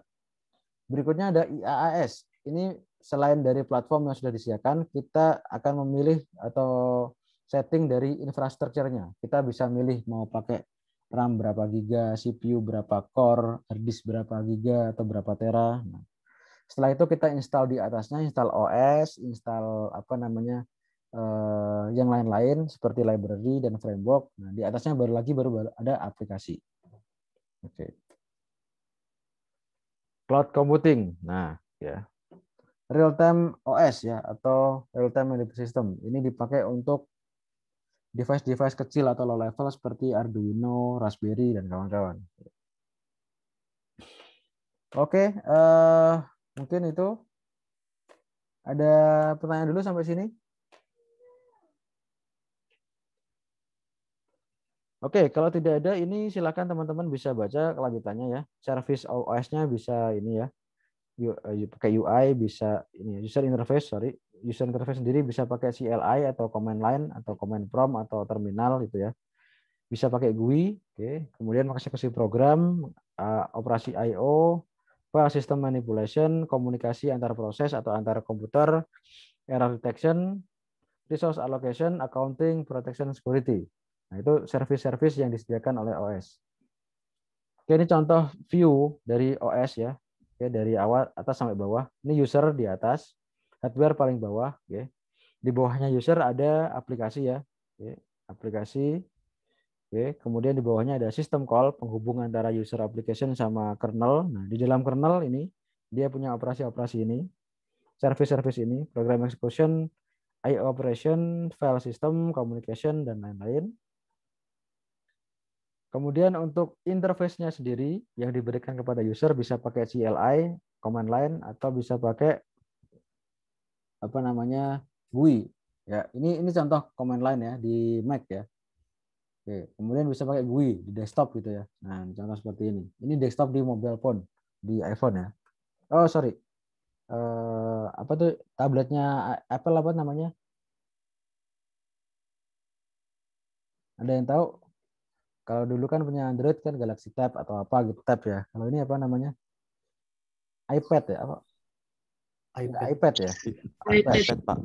Speaker 1: Berikutnya ada IAAS. Ini selain dari platform yang sudah disiapkan, kita akan memilih atau setting dari infrastrukturnya. Kita bisa milih mau pakai RAM berapa giga, CPU berapa core, hard disk berapa giga atau berapa tera. Nah, setelah itu kita install di atasnya, install OS, install apa namanya eh, yang lain-lain seperti library dan framework. Nah, di atasnya baru lagi baru ada aplikasi. Oke. Okay. Cloud computing. Nah, ya. Real time OS ya atau real time operating system. Ini dipakai untuk device-device kecil atau low level seperti Arduino, Raspberry dan kawan-kawan. Oke, okay, uh, eh, Mungkin itu ada pertanyaan dulu sampai sini. Oke, kalau tidak ada ini silakan teman-teman bisa baca kelanjutannya ya. Service OS-nya bisa ini ya. Eh, pakai UI bisa ini user interface, sorry. User interface sendiri bisa pakai CLI atau command line atau command prompt atau terminal gitu ya. Bisa pakai GUI, oke. Kemudian mengeksekusi program, eh, operasi IO, file system manipulation, komunikasi antar proses atau antar komputer, error detection, resource allocation, accounting, protection, security. Nah, itu service-service yang disediakan oleh OS. Oke, ini contoh view dari OS ya. Oke, dari awal atas sampai bawah. Ini user di atas, hardware paling bawah, oke. Di bawahnya user ada aplikasi ya. Oke, aplikasi Oke, kemudian di bawahnya ada sistem call penghubung antara user application sama kernel. Nah, di dalam kernel ini dia punya operasi-operasi ini, service-service ini, program execution, IO operation, file system, communication dan lain-lain. Kemudian untuk interface-nya sendiri yang diberikan kepada user bisa pakai CLI command line atau bisa pakai apa namanya GUI. Ya, ini ini contoh command line ya di Mac ya. Oke, kemudian bisa pakai GUI di desktop gitu ya. Nah, contoh seperti ini. Ini desktop di mobile phone, di iPhone ya. Oh, sorry. Eh, apa tuh tabletnya Apple apa namanya? Ada yang tahu? Kalau dulu kan punya Android kan Galaxy Tab atau apa gitu Tab ya. Kalau ini apa namanya? iPad ya, apa? iPad, iPad ya. iPad, iPad Pak.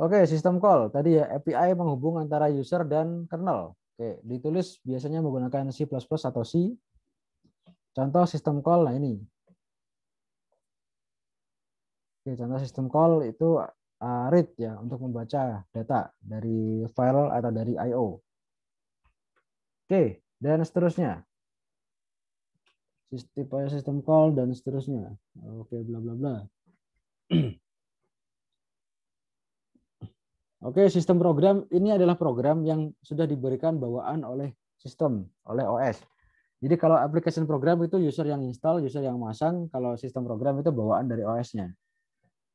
Speaker 1: Oke, sistem call. Tadi ya API menghubung antara user dan kernel. Oke, ditulis biasanya menggunakan C++ atau C. Contoh sistem call nah ini. Oke, contoh sistem call itu uh, read ya untuk membaca data dari file atau dari IO. Oke, dan seterusnya. Sistem sistem call dan seterusnya. Oke, bla bla bla. (clears throat) Oke, sistem program ini adalah program yang sudah diberikan bawaan oleh sistem, oleh OS. Jadi kalau application program itu user yang install, user yang masang, kalau sistem program itu bawaan dari OS-nya.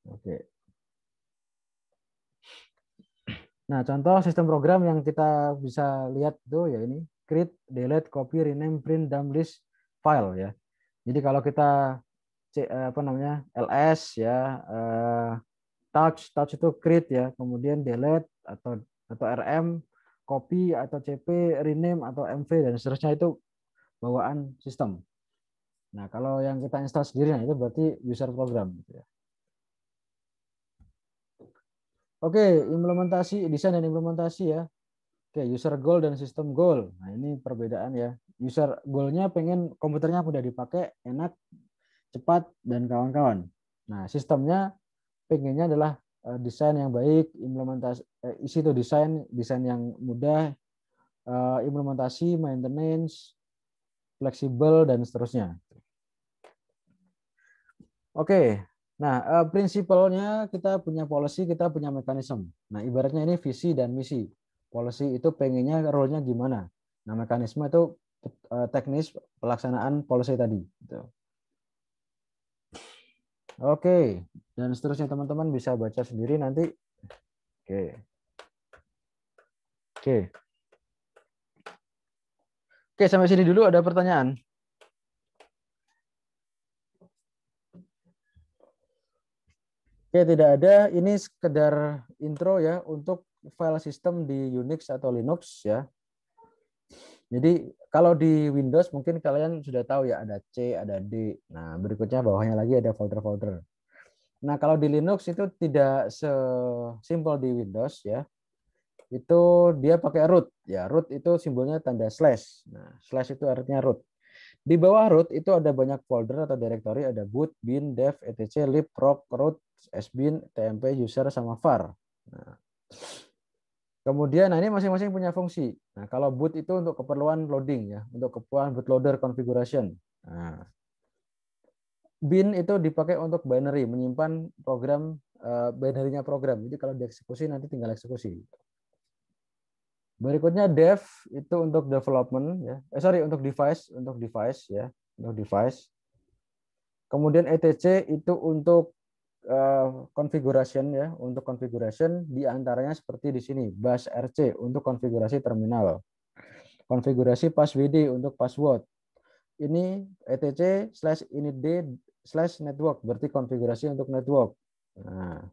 Speaker 1: Oke. Nah, contoh sistem program yang kita bisa lihat tuh ya ini create, delete, copy, rename, print, dump list file ya. Jadi kalau kita eh, apa namanya? ls ya eh, touch touch itu create ya kemudian delete atau atau rm copy atau cp rename atau mv dan seterusnya itu bawaan sistem nah kalau yang kita install sendiri nah itu berarti user program gitu ya Oke, implementasi, desain dan implementasi ya. Oke, user goal dan system goal. Nah, ini perbedaan ya. User goalnya pengen komputernya mudah dipakai, enak, cepat, dan kawan-kawan. Nah, sistemnya pengennya adalah eh, desain yang baik, implementasi eh, isi itu desain, desain yang mudah, eh, implementasi, maintenance, fleksibel dan seterusnya. Oke, nah uh, prinsipalnya kita punya policy, kita punya mekanisme. Nah ibaratnya ini visi dan misi. Policy itu pengennya role-nya gimana? Nah mekanisme itu teknis pelaksanaan policy tadi. Gitu. Oke, dan seterusnya teman-teman bisa baca sendiri nanti. Oke. Oke. Oke, sampai sini dulu ada pertanyaan. Oke, tidak ada. Ini sekedar intro ya untuk file system di Unix atau Linux ya. Jadi kalau di Windows mungkin kalian sudah tahu ya ada C, ada D. Nah, berikutnya bawahnya lagi ada folder-folder. Nah, kalau di Linux itu tidak sesimpel di Windows ya. Itu dia pakai root ya. Root itu simbolnya tanda slash. Nah, slash itu artinya root. Di bawah root itu ada banyak folder atau directory, ada boot, bin, dev, etc, lib, proc, root, sbin, tmp, user, sama var. Nah, Kemudian nah ini masing-masing punya fungsi. Nah, kalau boot itu untuk keperluan loading ya, untuk keperluan bootloader configuration. Nah, bin itu dipakai untuk binary, menyimpan program eh, binarynya program. Jadi kalau dieksekusi nanti tinggal eksekusi. Berikutnya dev itu untuk development ya. Eh sorry untuk device, untuk device ya, untuk device. Kemudian etc itu untuk Eh, configuration ya untuk configuration diantaranya seperti di sini bus RC untuk konfigurasi terminal konfigurasi WD untuk password ini etc slash initd slash network berarti konfigurasi untuk network nah.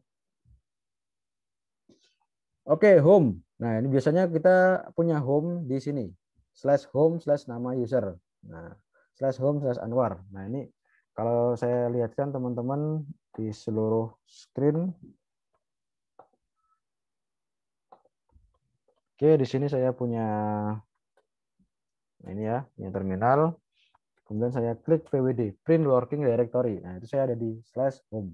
Speaker 1: oke okay, home nah ini biasanya kita punya home di sini slash home slash nama user nah slash home slash anwar nah ini kalau saya lihatkan teman-teman di seluruh screen. Oke, di sini saya punya ini ya, punya terminal. Kemudian saya klik PWD, Print Working Directory. Nah, itu saya ada di slash home.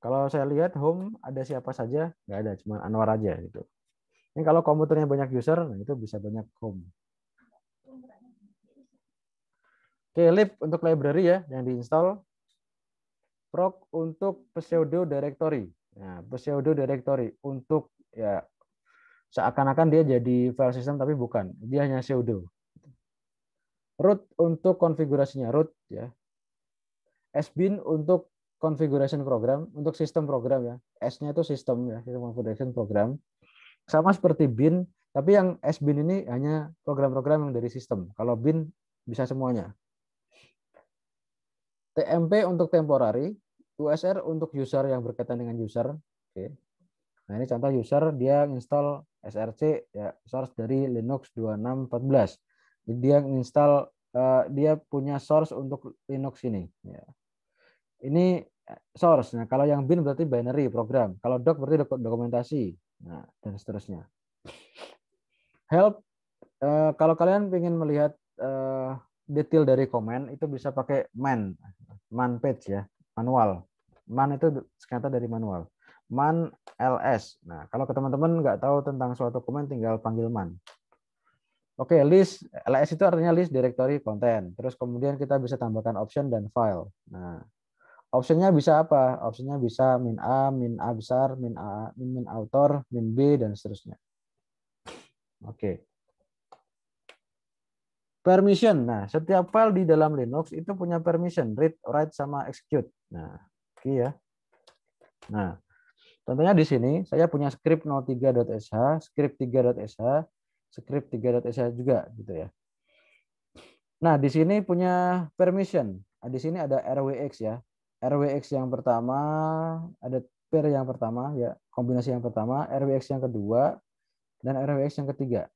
Speaker 1: Kalau saya lihat home ada siapa saja, nggak ada, cuma Anwar aja gitu. Ini kalau komputernya banyak user, nah itu bisa banyak home. Oke, lib untuk library ya yang diinstal. Proc untuk pseudo directory. Nah, pseudo directory untuk ya seakan-akan dia jadi file system tapi bukan. Dia hanya pseudo. Root untuk konfigurasinya root ya. Sbin untuk configuration program untuk sistem program ya. S-nya itu sistem ya, sistem configuration program. Sama seperti bin, tapi yang sbin ini hanya program-program yang dari sistem. Kalau bin bisa semuanya. TMP untuk temporary, USR untuk user yang berkaitan dengan user. Oke. Nah, ini contoh user dia install SRC ya source dari Linux 2614. Jadi dia install uh, dia punya source untuk Linux ini ya. Ini eh, source. Nah, kalau yang bin berarti binary program. Kalau doc berarti dok dokumentasi. Nah, dan seterusnya. Help uh, kalau kalian ingin melihat uh, detail dari komen itu bisa pakai man, man page ya, manual. Man itu ternyata dari manual. Man ls. Nah, kalau ke teman-teman nggak tahu tentang suatu komen tinggal panggil man. Oke, list ls itu artinya list directory konten. Terus kemudian kita bisa tambahkan option dan file. Nah, optionnya bisa apa? Optionnya bisa min a, min a besar, min a, min min author, min b dan seterusnya. Oke. Permission. Nah, setiap file di dalam Linux itu punya permission, read, write, sama execute. Nah, oke ya. Nah, tentunya di sini saya punya script 03.sh, script 3.sh, script 3.sh juga gitu ya. Nah, di sini punya permission. Nah, di sini ada RWX ya. RWX yang pertama, ada pair yang pertama ya, kombinasi yang pertama, RWX yang kedua, dan RWX yang ketiga.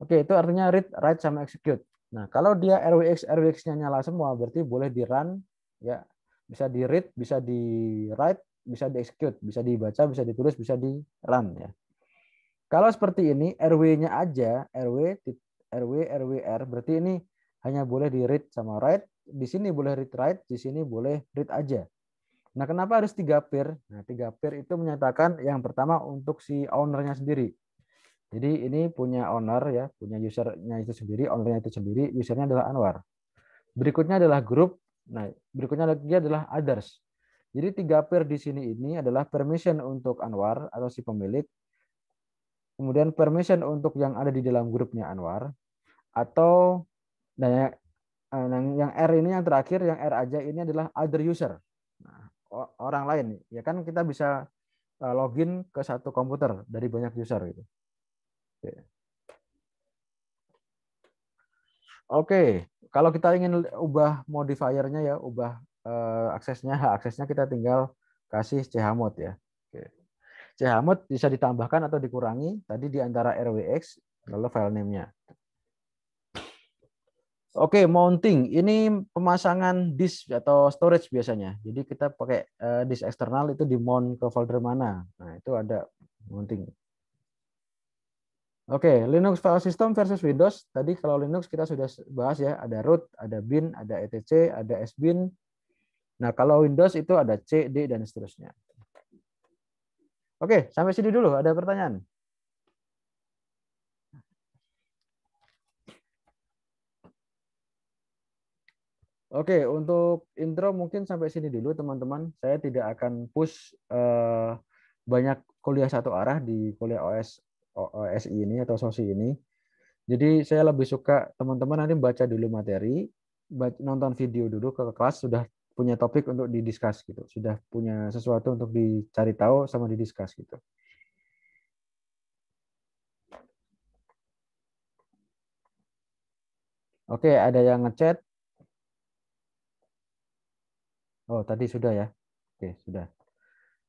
Speaker 1: Oke, itu artinya read, write, sama execute. Nah, kalau dia RWX RWX-nya nyala semua, berarti boleh di run ya, bisa di read, bisa di write, bisa di execute, bisa dibaca, bisa ditulis, bisa di run ya. Kalau seperti ini RW-nya aja, RW RW RWR berarti ini hanya boleh di read sama write. Di sini boleh read write, di sini boleh read aja. Nah, kenapa harus tiga pair? Nah, tiga pair itu menyatakan yang pertama untuk si ownernya sendiri. Jadi ini punya owner ya, punya usernya itu sendiri, ownernya itu sendiri, usernya adalah Anwar. Berikutnya adalah grup. Nah, berikutnya lagi adalah others. Jadi tiga pair di sini ini adalah permission untuk Anwar atau si pemilik, kemudian permission untuk yang ada di dalam grupnya Anwar, atau nah, yang eh, R ini yang terakhir, yang R aja ini adalah other user, nah, orang lain. Ya kan kita bisa eh, login ke satu komputer dari banyak user gitu. Oke. okay. kalau kita ingin ubah modifiernya ya, ubah uh, aksesnya, aksesnya kita tinggal kasih chmod ya. Okay. chmod bisa ditambahkan atau dikurangi tadi di antara rwx lalu file name-nya. Oke, mounting. Ini pemasangan disk atau storage biasanya. Jadi kita pakai eh, disk eksternal itu di mount ke folder mana. Nah, itu ada mounting. Oke, Linux file system versus Windows. Tadi kalau Linux kita sudah bahas ya, ada root, ada bin, ada etc, ada sbin. Nah, kalau Windows itu ada C, D, dan seterusnya. Oke, sampai sini dulu. Ada pertanyaan? Oke, untuk intro mungkin sampai sini dulu teman-teman. Saya tidak akan push uh, banyak kuliah satu arah di kuliah OS SI ini atau SOSI ini. Jadi saya lebih suka teman-teman nanti baca dulu materi, nonton video dulu ke kelas sudah punya topik untuk didiskus gitu, sudah punya sesuatu untuk dicari tahu sama didiskus gitu. Oke, ada yang ngechat. Oh, tadi sudah ya. Oke, sudah.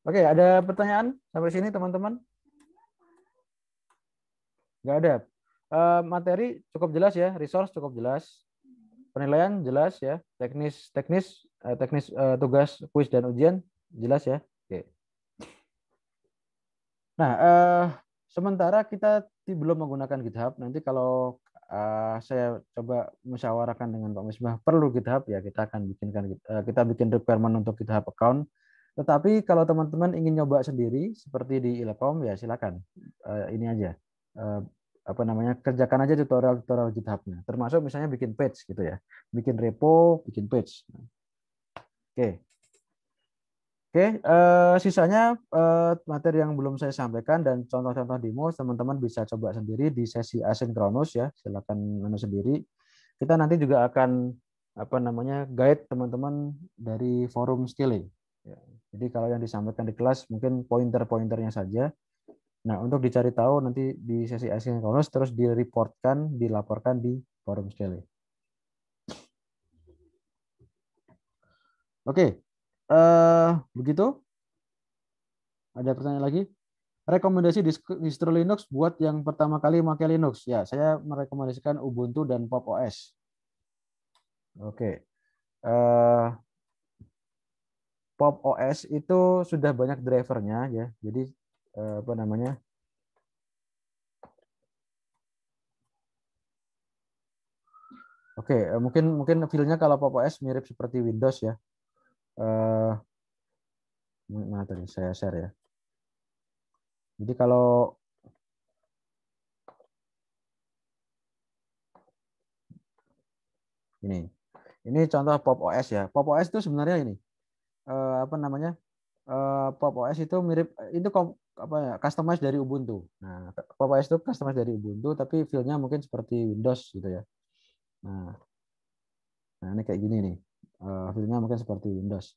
Speaker 1: Oke, ada pertanyaan sampai sini teman-teman? Nggak ada. Uh, materi cukup jelas ya, resource cukup jelas, penilaian jelas ya, teknis teknis uh, teknis uh, tugas kuis dan ujian jelas ya. Oke. Nah, uh, sementara kita belum menggunakan GitHub, nanti kalau uh, saya coba musyawarahkan dengan Pak Misbah perlu GitHub ya kita akan bikinkan uh, kita bikin requirement untuk GitHub account. Tetapi kalau teman-teman ingin nyoba sendiri seperti di Ilkom ya silakan. Uh, ini aja Eh, apa namanya kerjakan aja tutorial-tutorial GitHubnya Termasuk misalnya bikin page gitu ya. Bikin repo, bikin page. Oke. Oke, okay, eh, sisanya eh, materi yang belum saya sampaikan dan contoh-contoh demo teman-teman bisa coba sendiri di sesi asinkronus ya. Silakan menu sendiri. Kita nanti juga akan apa namanya guide teman-teman dari forum skilling. Ya. Jadi kalau yang disampaikan di kelas mungkin pointer-pointernya saja Nah, untuk dicari tahu nanti di sesi asinkronus terus direportkan, dilaporkan di forum sekali Oke, okay. uh, eh, begitu. Ada pertanyaan lagi? Rekomendasi distro Linux buat yang pertama kali pakai Linux. Ya, saya merekomendasikan Ubuntu dan Pop OS. Oke. Okay. Uh, eh, Pop OS itu sudah banyak drivernya ya. Jadi Eh, apa namanya Oke, okay, eh, mungkin mungkin filenya kalau Pop OS mirip seperti Windows ya. uh, eh, mana hmm, tadi saya share ya. Jadi kalau ini. Ini contoh Pop OS ya. Pop OS itu sebenarnya ini. uh, apa namanya? Pop OS itu mirip itu apa ya customize dari Ubuntu. Nah, Papa OS itu customize dari Ubuntu tapi feel-nya mungkin seperti Windows gitu ya. Nah, nah ini kayak gini nih. Uh, feel-nya mungkin seperti Windows.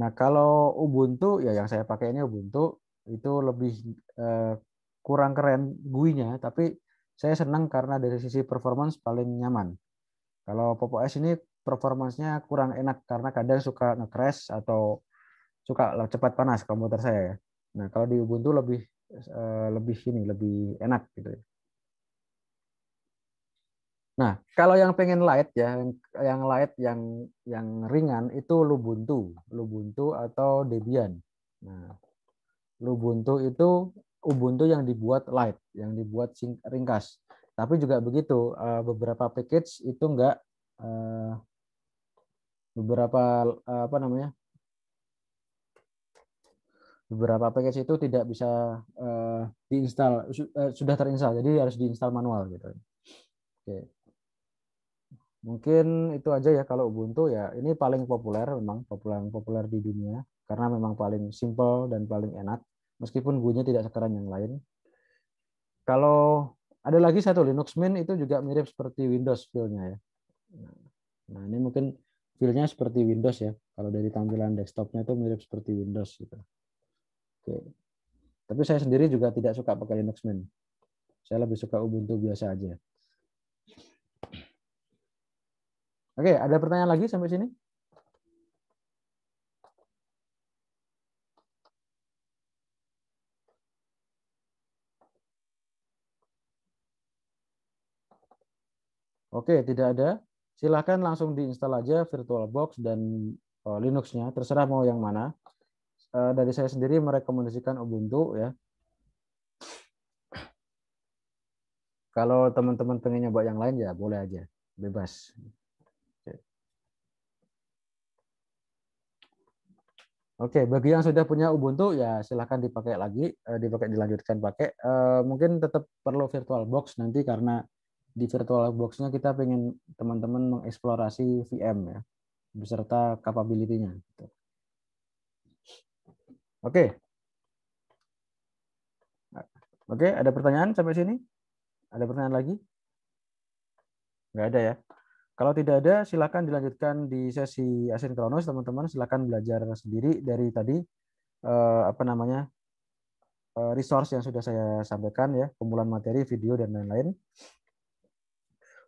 Speaker 1: Nah, kalau Ubuntu ya yang saya pakai ini Ubuntu itu lebih uh, kurang keren GUI-nya tapi saya senang karena dari sisi performance paling nyaman. Kalau Pop OS ini performancenya kurang enak karena kadang suka nge-crash atau suka cepat panas komputer saya ya. Nah, kalau di Ubuntu lebih eh, lebih ini, lebih enak gitu ya. Nah, kalau yang pengen light ya, yang, light yang yang ringan itu Lubuntu, Lubuntu atau Debian. Nah, Lubuntu itu Ubuntu yang dibuat light, yang dibuat ringkas. Tapi juga begitu, eh, beberapa package itu enggak eh, beberapa apa namanya? beberapa package itu tidak bisa uh, diinstal uh, sudah terinstal jadi harus diinstal manual gitu. Oke. Mungkin itu aja ya kalau Ubuntu ya ini paling populer memang populer populer di dunia karena memang paling simple dan paling enak meskipun bunyinya tidak sekeren yang lain. Kalau ada lagi satu Linux Mint itu juga mirip seperti Windows feel-nya ya. Nah, ini mungkin feel-nya seperti Windows ya. Kalau dari tampilan desktopnya itu mirip seperti Windows gitu. Oke. Tapi saya sendiri juga tidak suka pakai Linux Mint. Saya lebih suka Ubuntu biasa aja. Oke, ada pertanyaan lagi sampai sini? Oke, tidak ada. Silahkan langsung diinstal aja VirtualBox dan eh, Linux-nya, terserah mau yang mana. Eh, dari saya sendiri merekomendasikan Ubuntu ya. Kalau teman-teman pengen nyoba yang lain ya boleh aja, bebas. Oke, bagi yang sudah punya Ubuntu ya silahkan dipakai lagi, eh, dipakai dilanjutkan pakai. Eh, mungkin tetap perlu virtual box nanti karena di virtual boxnya kita pengen teman-teman mengeksplorasi VM ya beserta capability-nya. Gitu. Oke. Oke, ada pertanyaan sampai sini? Ada pertanyaan lagi? Enggak ada ya. Kalau tidak ada, silakan dilanjutkan di sesi asinkronus, teman-teman. Silakan belajar sendiri dari tadi eh, apa namanya eh, resource yang sudah saya sampaikan ya, kumpulan materi, video dan lain-lain.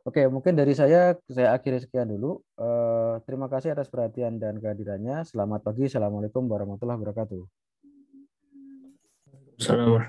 Speaker 1: Oke, mungkin dari saya saya akhiri sekian dulu. Eh, terima kasih atas perhatian dan kehadirannya. Selamat pagi, assalamualaikum warahmatullahi wabarakatuh. Saludos.